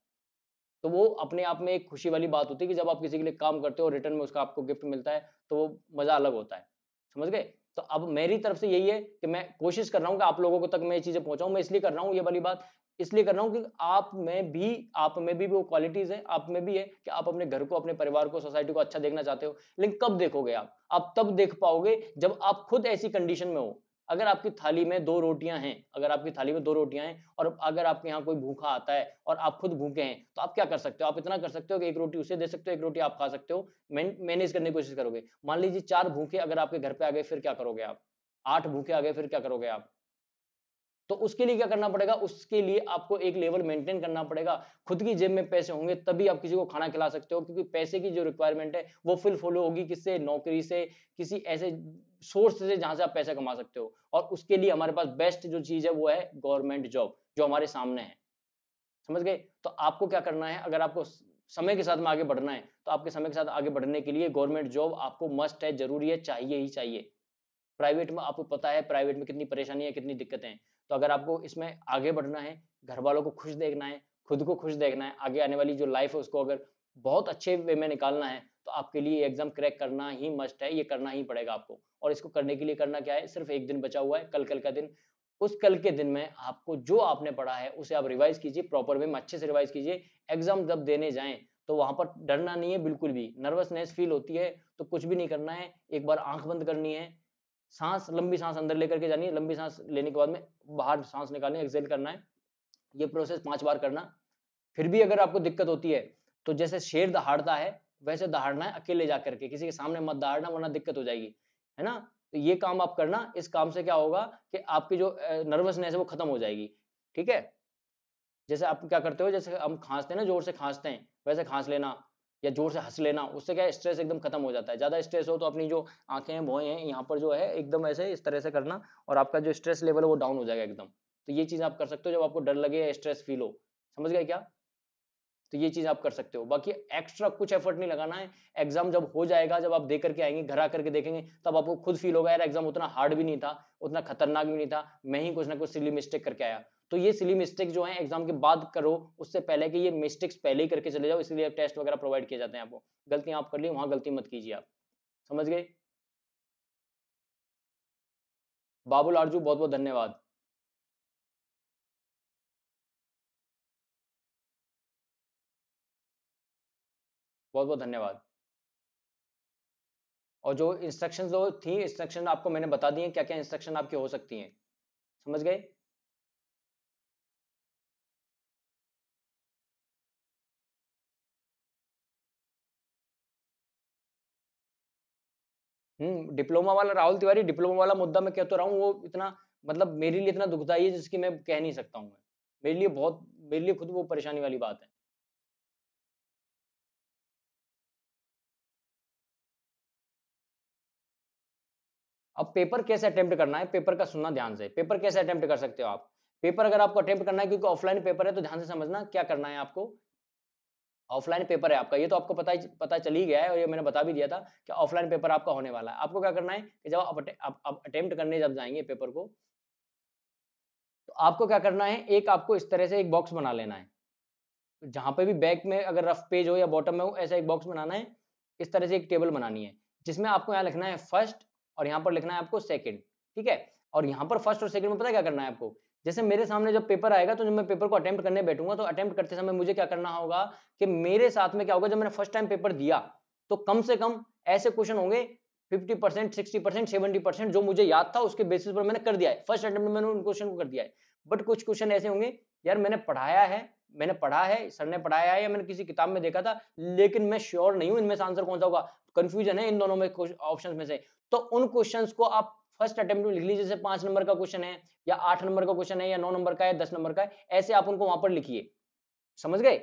तो वो अपने आप में एक खुशी वाली बात होती है कि जब आप किसी के लिए काम करते हो रिटर्न में उसका आपको गिफ्ट मिलता है तो वो मज़ा अलग होता है समझ गए तो अब मेरी तरफ से यही है कि मैं कोशिश कर रहा हूँ कि आप लोगों को तक मैं ये चीज़ें पहुँचाऊँ मैं इसलिए कर रहा हूँ ये वाली बात इसलिए कर रहा हूँ कि आप में भी आप में भी वो क्वालिटीज़ है आप में भी है कि आप अपने घर को अपने परिवार को सोसाइटी को अच्छा देखना चाहते हो लेकिन कब देखोगे आप आप तब देख पाओगे जब आप खुद ऐसी कंडीशन में हो अगर आपकी थाली में दो रोटियां हैं अगर आपकी थाली में दो रोटियां हैं और अगर आपके यहाँ कोई भूखा आता है और आप खुद भूखे हैं तो आप क्या कर सकते हो आप इतना कर सकते हो कि एक रोटी उसे दे सकते हो एक रोटी आप खा सकते हो मैनेज करने की कोशिश करोगे मान लीजिए चार भूखे अगर आपके घर पे आ गए फिर क्या करोगे आप आठ भूखे आ गए फिर क्या करोगे आप तो उसके लिए क्या करना पड़ेगा उसके लिए आपको एक लेवल मेंटेन करना पड़ेगा खुद की जेब में पैसे होंगे तभी आप किसी को खाना खिला सकते हो क्योंकि पैसे की जो रिक्वायरमेंट है वो फुल फॉलो होगी किससे नौकरी से किसी ऐसे सोर्स से जहां से आप पैसा कमा सकते हो और उसके लिए हमारे पास बेस्ट जो चीज है वो है गवर्नमेंट जॉब जो हमारे सामने है समझ गए तो आपको क्या करना है अगर आपको समय के साथ में आगे बढ़ना है तो आपके समय के साथ आगे बढ़ने के लिए गवर्नमेंट जॉब आपको मस्ट है जरूरी है चाहिए ही चाहिए प्राइवेट में आपको पता है प्राइवेट में कितनी परेशानी है कितनी दिक्कतें हैं तो अगर आपको इसमें आगे बढ़ना है घर वालों को खुश देखना है खुद को खुश देखना है आगे आने वाली जो लाइफ है उसको अगर बहुत अच्छे वे में निकालना है तो आपके लिए एग्जाम क्रैक करना ही मस्ट है ये करना ही पड़ेगा आपको और इसको करने के लिए करना क्या है सिर्फ एक दिन बचा हुआ है कल कल का दिन उस कल के दिन में आपको जो आपने पढ़ा है उसे आप रिवाइज कीजिए प्रॉपर वे में अच्छे से रिवाइज कीजिए एग्जाम जब देने जाएं तो वहां पर डरना नहीं है बिल्कुल भी नर्वसनेस फील होती है तो कुछ भी नहीं करना है एक बार आंख बंद करनी है सांस लंबी सांस अंदर लेकर के जानी है लंबी सांस लेने के बाद में बाहर सांस निकालनी एक्सेल करना है ये प्रोसेस पांच बार करना फिर भी अगर आपको दिक्कत होती है तो जैसे शेर दहाड़ता है वैसे दहाड़ना है अकेले जा करके किसी के सामने मत दहाड़ना वरना दिक्कत हो जाएगी है ना तो ये काम आप करना इस काम से क्या होगा कि आपकी जो नर्वसनेस है वो खत्म हो जाएगी ठीक है जैसे आप क्या करते हो जैसे हम खांसते हैं ना जोर से खांसते हैं वैसे खांस लेना या जोर से हंस लेना उससे क्या स्ट्रेस एकदम खत्म हो जाता है ज़्यादा स्ट्रेस हो तो अपनी जो आंखें हैं भोएं हैं यहाँ पर जो है एकदम ऐसे इस तरह से करना और आपका जो स्ट्रेस लेवल है वो डाउन हो जाएगा एकदम तो ये चीज़ आप कर सकते हो जब आपको डर लगे या स्ट्रेस फील हो समझ गए क्या तो ये चीज आप कर सकते हो बाकी एक्स्ट्रा कुछ एफर्ट नहीं लगाना है एग्जाम जब हो जाएगा जब आप देख करके आएंगे घर आकर के देखेंगे तब आपको खुद फील होगा यार एग्जाम उतना हार्ड भी नहीं था उतना खतरनाक भी नहीं था मैं ही कुछ ना कुछ सिली मिस्टेक करके आया तो ये सिली मिस्टेक जो है एग्जाम के बाद करो उससे पहले कि ये मिस्टेक्स पहले ही करके चले जाओ इसलिए टेस्ट वगैरह प्रोवाइड किए जाते हैं आपको गलतियां आप कर ली वहां गलती मत कीजिए आप समझ गए बाबुल आरजू बहुत बहुत धन्यवाद बहुत बहुत धन्यवाद और जो इंस्ट्रक्शन जो थी इंस्ट्रक्शन आपको मैंने बता दिए क्या क्या इंस्ट्रक्शन आपकी हो सकती हैं समझ गए हम्म डिप्लोमा वाला राहुल तिवारी डिप्लोमा वाला मुद्दा मैं कहता तो रहा हूँ वो इतना मतलब मेरे लिए इतना दुखदाई है जिसकी मैं कह नहीं सकता हूँ मेरे लिए बहुत मेरे लिए खुद वो परेशानी वाली बात है अब पेपर कैसे अटेम्प्ट करना है पेपर का सुनना ध्यान से पेपर कैसे अटेम्प्ट कर सकते हो आप पेपर अगर आपको अटेम्प्ट करना है क्योंकि ऑफलाइन पेपर है तो ध्यान से समझना क्या करना है आपको ऑफलाइन पेपर है आपका ये तो आपको पता ही पता चल ही गया है और ये मैंने बता भी दिया था कि ऑफलाइन पेपर आपका होने वाला है आपको क्या करना है कि जब आप अटेम्प्ट करने जब जाएंगे पेपर को तो आपको क्या करना है एक आपको इस तरह से एक बॉक्स बना लेना है जहां पे भी बैक में अगर रफ पेज हो या बॉटम में हो ऐसा एक बॉक्स बनाना है इस तरह से एक टेबल बनानी है जिसमें आपको यहाँ लिखना है फर्स्ट और यहाँ पर लिखना है आपको सेकेंड ठीक है और यहाँ पर फर्स्ट और सेकंड में पता क्या करना है आपको जैसे मेरे सामने जब पेपर आएगा तो जब मैं पेपर को अटेम्प्ट करने बैठूंगा तो अटेम्प्ट करते समय मुझे क्या करना होगा कि मेरे साथ में क्या होगा जब मैंने फर्स्ट टाइम पेपर दिया तो कम से कम ऐसे क्वेश्चन होंगे 50 60% 70% जो मुझे याद था उसके बेसिस पर मैंने कर दिया है फर्स्ट अटेम्प्ट में मैंने उन क्वेश्चन को कर दिया है बट कुछ क्वेश्चन ऐसे होंगे यार मैंने पढ़ाया है मैंने पढ़ा है सर ने पढ़ाया है या मैंने किसी किताब में देखा था लेकिन मैं श्योर नहीं हूँ इनमें से आंसर कौन सा होगा कंफ्यूजन है इन दोनों में ऑप्शन में से तो उन क्वेश्चन को आप फर्स्ट अटेम्प्ट में लिख लीजिए जैसे पांच नंबर का क्वेश्चन है या आठ नंबर का क्वेश्चन है या नौ नंबर का है दस नंबर का है ऐसे आप उनको वहां पर लिखिए समझ गए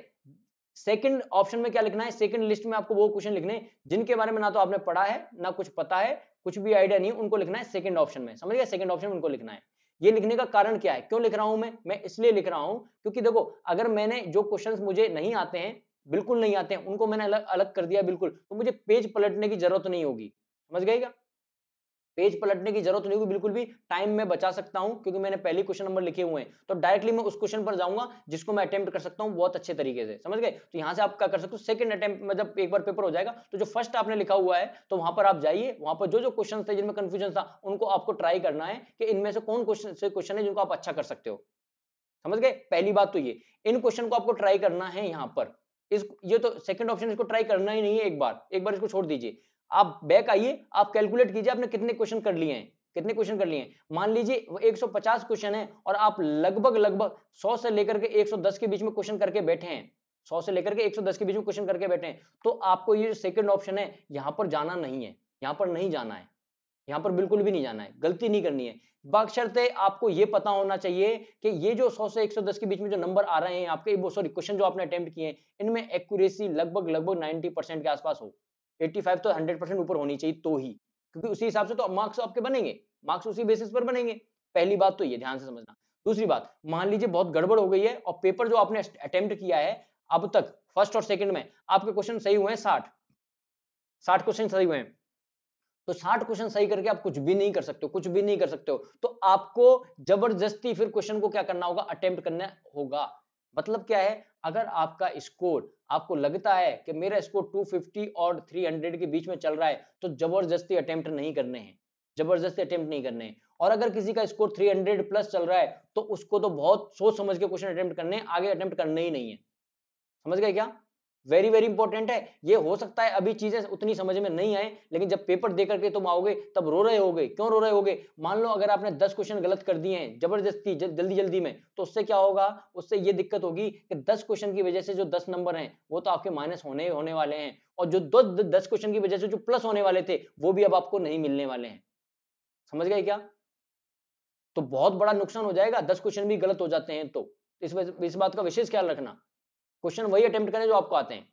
सेकंड ऑप्शन में क्या लिखना है सेकंड लिस्ट में आपको वो क्वेश्चन लिखने जिनके बारे में ना तो आपने पढ़ा है ना कुछ पता है कुछ भी आइडिया नहीं उनको लिखना है सेकंड ऑप्शन में समझ गया सेकंड ऑप्शन में उनको लिखना है ये लिखने का कारण क्या है क्यों लिख रहा हूं मैं मैं इसलिए लिख रहा हूं क्योंकि देखो अगर मैंने जो क्वेश्चंस मुझे नहीं आते हैं बिल्कुल नहीं आते हैं उनको मैंने अलग अलग कर दिया बिल्कुल तो मुझे पेज पलटने की जरूरत नहीं होगी समझ गए क्या पेज पलटने की जरूरत नहीं होगी बिल्कुल भी टाइम में बचा सकता हूं क्योंकि मैंने पहले क्वेश्चन नंबर लिखे हुए हैं तो डायरेक्टली मैं उस क्वेश्चन पर जाऊंगा जिसको मैं अटेम्प्ट कर सकता हूं बहुत अच्छे तरीके से समझ गए तो यहां से आप क्या कर सकते हो सेकंड अटेम्प्ट में जब एक बार पेपर हो जाएगा तो जो फर्स्ट आपने लिखा हुआ है तो वहां पर आप जाइए वहां पर जो जो क्वेश्चन थे जिनमें कंफ्यूजन था उनको आपको ट्राई करना है कि इनमें से कौन क्वेश्चन से क्वेश्चन है जिनको आप अच्छा कर सकते हो समझ गए पहली बात तो ये इन क्वेश्चन को आपको ट्राई करना है यहाँ पर इस ये तो सेकंड ऑप्शन इसको ट्राई करना ही नहीं है एक बार एक बार इसको छोड़ दीजिए आप बैक आइए आप कैलकुलेट कीजिए आपने कितने क्वेश्चन कर लिए हैं कितने क्वेश्चन कर लिए हैं मान लीजिए 150 क्वेश्चन है और आप लगभग लगभग 100 से लेकर के 110 के बीच में क्वेश्चन करके बैठे हैं 100 से लेकर के 110 के बीच में क्वेश्चन करके बैठे हैं तो आपको ये सेकंड ऑप्शन है यहाँ पर जाना नहीं है यहाँ पर नहीं जाना है यहाँ पर बिल्कुल भी नहीं जाना है गलती नहीं करनी है बशर्ते आपको ये पता होना चाहिए कि ये जो 100 से 110 के बीच में जो नंबर आ रहे हैं आपके वो सॉरी क्वेश्चन जो आपने अटेम्प्ट किए हैं इनमें एक्यूरेसी लगभग लगभग 90 परसेंट के आसपास हो 85 तो 100 परसेंट ऊपर होनी चाहिए तो ही क्योंकि उसी हिसाब से तो मार्क्स तो आपके बनेंगे मार्क्स उसी बेसिस पर बनेंगे पहली बात तो ये ध्यान से समझना दूसरी बात मान लीजिए बहुत गड़बड़ हो गई है और पेपर जो आपने अटेम्प्ट किया है अब तक फर्स्ट और सेकेंड में आपके क्वेश्चन सही हुए हैं साठ साठ क्वेश्चन सही हुए हैं तो साठ क्वेश्चन सही करके आप कुछ भी नहीं कर सकते हो कुछ भी नहीं कर सकते हो तो आपको जबरदस्ती फिर क्वेश्चन को क्या करना होगा अटेम्प्ट करना होगा मतलब क्या है अगर आपका स्कोर आपको लगता है कि मेरा स्कोर 250 और 300 के बीच में चल रहा है तो जबरदस्ती अटेम्प्ट नहीं करने हैं जबरदस्ती अटेम्प्ट नहीं करने हैं और अगर किसी का स्कोर 300 प्लस चल रहा है तो उसको तो बहुत सोच समझ के क्वेश्चन अटेम्प्ट करने आगे अटेम्प्ट करने ही नहीं है समझ गए क्या वेरी वेरी इंपॉर्टेंट है ये हो सकता है अभी चीजें उतनी समझ में नहीं आए लेकिन जब पेपर देकर के तुम आओगे तब रो रहे होगे क्यों रो रहे होगे मान लो अगर आपने 10 क्वेश्चन गलत कर दिए हैं जबरदस्ती जल्दी जल्दी में तो उससे क्या होगा उससे ये दिक्कत होगी कि 10 क्वेश्चन की वजह से जो 10 नंबर हैं वो तो आपके माइनस होने होने वाले हैं और जो दो दस क्वेश्चन की वजह से जो प्लस होने वाले थे वो भी अब आपको नहीं मिलने वाले हैं समझ गए क्या तो बहुत बड़ा नुकसान हो जाएगा दस क्वेश्चन भी गलत हो जाते हैं तो इस बात का विशेष ख्याल रखना क्वेश्चन वही अटेम्प्ट करें जो आपको आते हैं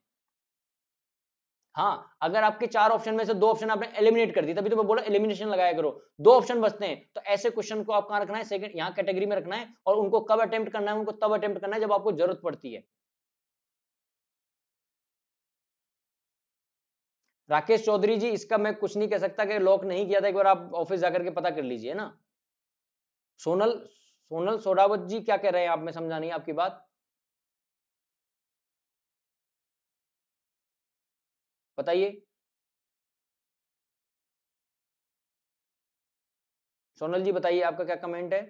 हाँ अगर आपके चार ऑप्शन में से दो ऑप्शन आपने एलिमिनेट कर दी तभी तो मैं बोला एलिमिनेशन लगाया करो दो ऑप्शन बचते हैं तो ऐसे क्वेश्चन को आप कहां रखना है सेकंड यहां कैटेगरी में रखना है और उनको कब अटेम्प्ट करना है उनको तब अटेम्प्ट करना है जब आपको जरूरत पड़ती है राकेश चौधरी जी इसका मैं कुछ नहीं कह सकता कि लॉक नहीं किया था एक बार आप ऑफिस जाकर के पता कर लीजिए ना सोनल सोनल सोडावत जी क्या कह रहे हैं आप मैं समझा नहीं आपकी बात बताइए सोनल जी बताइए आपका क्या कमेंट है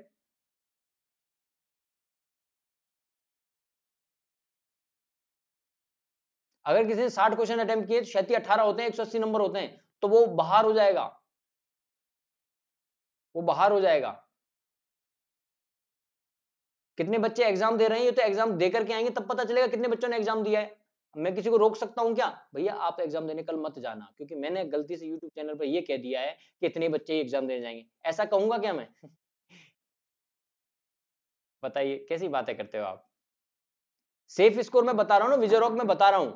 अगर किसी ने साठ क्वेश्चन अटेम्प किए क्षति तो अठारह होते हैं एक सौ अस्सी नंबर होते हैं तो वो बाहर हो जाएगा वो बाहर हो जाएगा कितने बच्चे एग्जाम दे रहे हैं ये तो एग्जाम देकर के आएंगे तब पता चलेगा कितने बच्चों ने एग्जाम दिया है मैं किसी को रोक सकता हूँ क्या भैया आप एग्जाम देने कल मत जाना क्योंकि मैंने गलती से यूट्यूब चैनल पर यह कह दिया है कि इतने बच्चे एग्जाम देने जाएंगे ऐसा कहूंगा क्या मैं बताइए कैसी बातें करते हो आप सेफ स्कोर में बता रहा हूँ ना विजयरॉक में बता रहा हूँ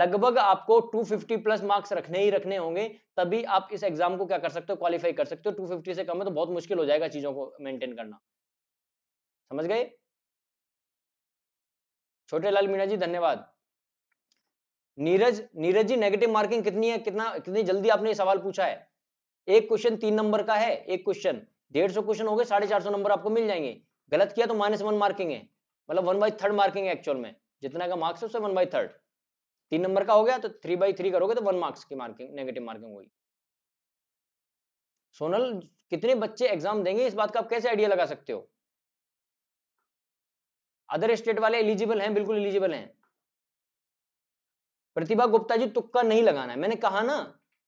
लगभग आपको 250 प्लस मार्क्स रखने ही रखने होंगे तभी आप इस एग्जाम को क्या कर सकते हो क्वालिफाई कर सकते हो 250 से कम है तो बहुत मुश्किल हो जाएगा चीजों को मेंटेन करना समझ गए छोटे लाल मीणा जी धन्यवाद नीरज नीरज जी नेगेटिव मार्किंग कितनी है कितना कितनी जल्दी आपने ये सवाल पूछा है एक क्वेश्चन तीन नंबर का है एक क्वेश्चन डेढ़ सौ क्वेश्चन हो गए साढ़े चार सौ नंबर आपको मिल जाएंगे गलत किया तो माइनस वन मार्किंग है मतलब वन बाई थर्ड मार्किंग है एक्चुअल में जितना का मार्क्स है उससे वन बाई थर्ड तीन नंबर का हो गया तो थ्री बाई थ्री करोगे तो वन मार्क्स की मार्किंग नेगेटिव मार्किंग होगी सोनल कितने बच्चे एग्जाम देंगे इस बात का आप कैसे आइडिया लगा सकते हो अदर स्टेट वाले एलिजिबल हैं बिल्कुल एलिजिबल हैं प्रतिभा गुप्ता जी तुक्का नहीं लगाना है मैंने कहा ना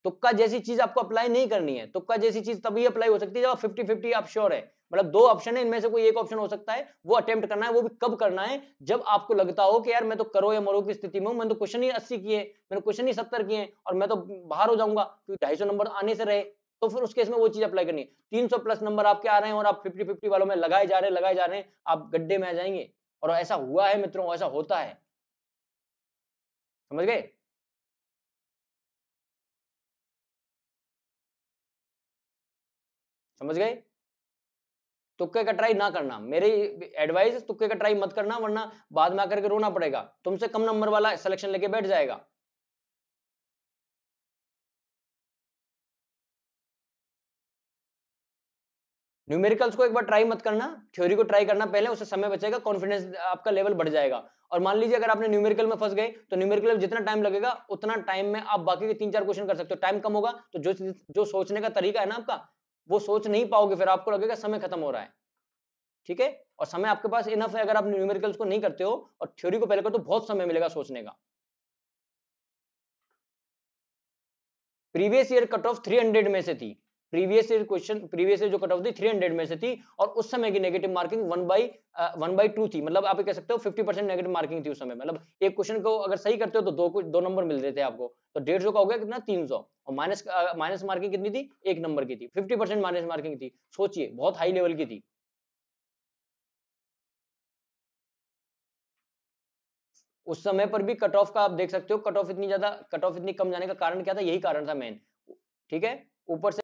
तुक्का जैसी चीज आपको अप्लाई नहीं करनी है तुक्का जैसी चीज तभी अप्लाई हो सकती है जब फिफ्टी फिफ्टी आप श्योर है मतलब दो ऑप्शन है इनमें से कोई एक ऑप्शन हो सकता है वो अटेम्प्ट करना है वो भी कब करना है जब आपको लगता हो कि यार मैं तो करो या मरो की स्थिति में हूं मैंने तो क्वेश्चन ही अस्सी किए मैंने क्वेश्चन ही सत्तर किए और मैं तो बाहर हो जाऊंगा क्योंकि ढाई नंबर आने से रहे तो फिर उस केस में वो चीज अप्लाई करनी है तीन प्लस नंबर आपके आ रहे हैं और आप फिफ्टी फिफ्टी वालों में लगाए जा रहे हैं लगाए जा रहे हैं आप गड्ढे में आ जाएंगे और ऐसा हुआ है मित्रों ऐसा होता है समझ गए समझ गए तुक्के का ट्राई ना करना मेरी एडवाइस तुक्के का ट्राई मत करना वरना बाद में आकर के रोना पड़ेगा तुमसे कम नंबर वाला सिलेक्शन लेके बैठ जाएगा न्यूमेरिकल्स को एक बार ट्राई मत करना थ्योरी को ट्राई करना पहले उससे समय बचेगा कॉन्फिडेंस आपका लेवल बढ़ जाएगा और मान लीजिए अगर आपने न्यूमेरिकल में फंस गए तो न्यूमेरिकल में जितना टाइम लगेगा उतना टाइम में आप बाकी के तीन चार क्वेश्चन कर सकते हो टाइम कम होगा तो जो जो सोचने का तरीका है ना आपका वो सोच नहीं पाओगे फिर आपको लगेगा समय खत्म हो रहा है ठीक है और समय आपके पास इनफ है अगर आप न्यूमेरिकल्स को नहीं करते हो और थ्योरी को पहले कर तो बहुत समय मिलेगा सोचने का प्रीवियस ईयर कट ऑफ 300 में से थी previous year question previous year जो कट ऑफ थी 300 में से थी और उस समय की negative marking one by one by two थी मतलब आप कह सकते हो 50 परसेंट नेगेटिव मार्किंग थी उस समय मतलब एक क्वेश्चन को अगर सही करते हो तो दो दो नंबर मिल रहे थे आपको तो डेढ़ सौ का हो गया कितना तीन सौ और माइनस माइनस मार्किंग कितनी थी एक नंबर की थी फिफ्टी परसेंट माइनस मार्किंग थी सोचिए बहुत हाई लेवल की थी उस समय पर भी कट ऑफ का आप देख सकते हो कट ऑफ इतनी ज्यादा कट ऑफ इतनी कम जाने का कारण क्या था यही कारण था मेन ठीक है ऊपर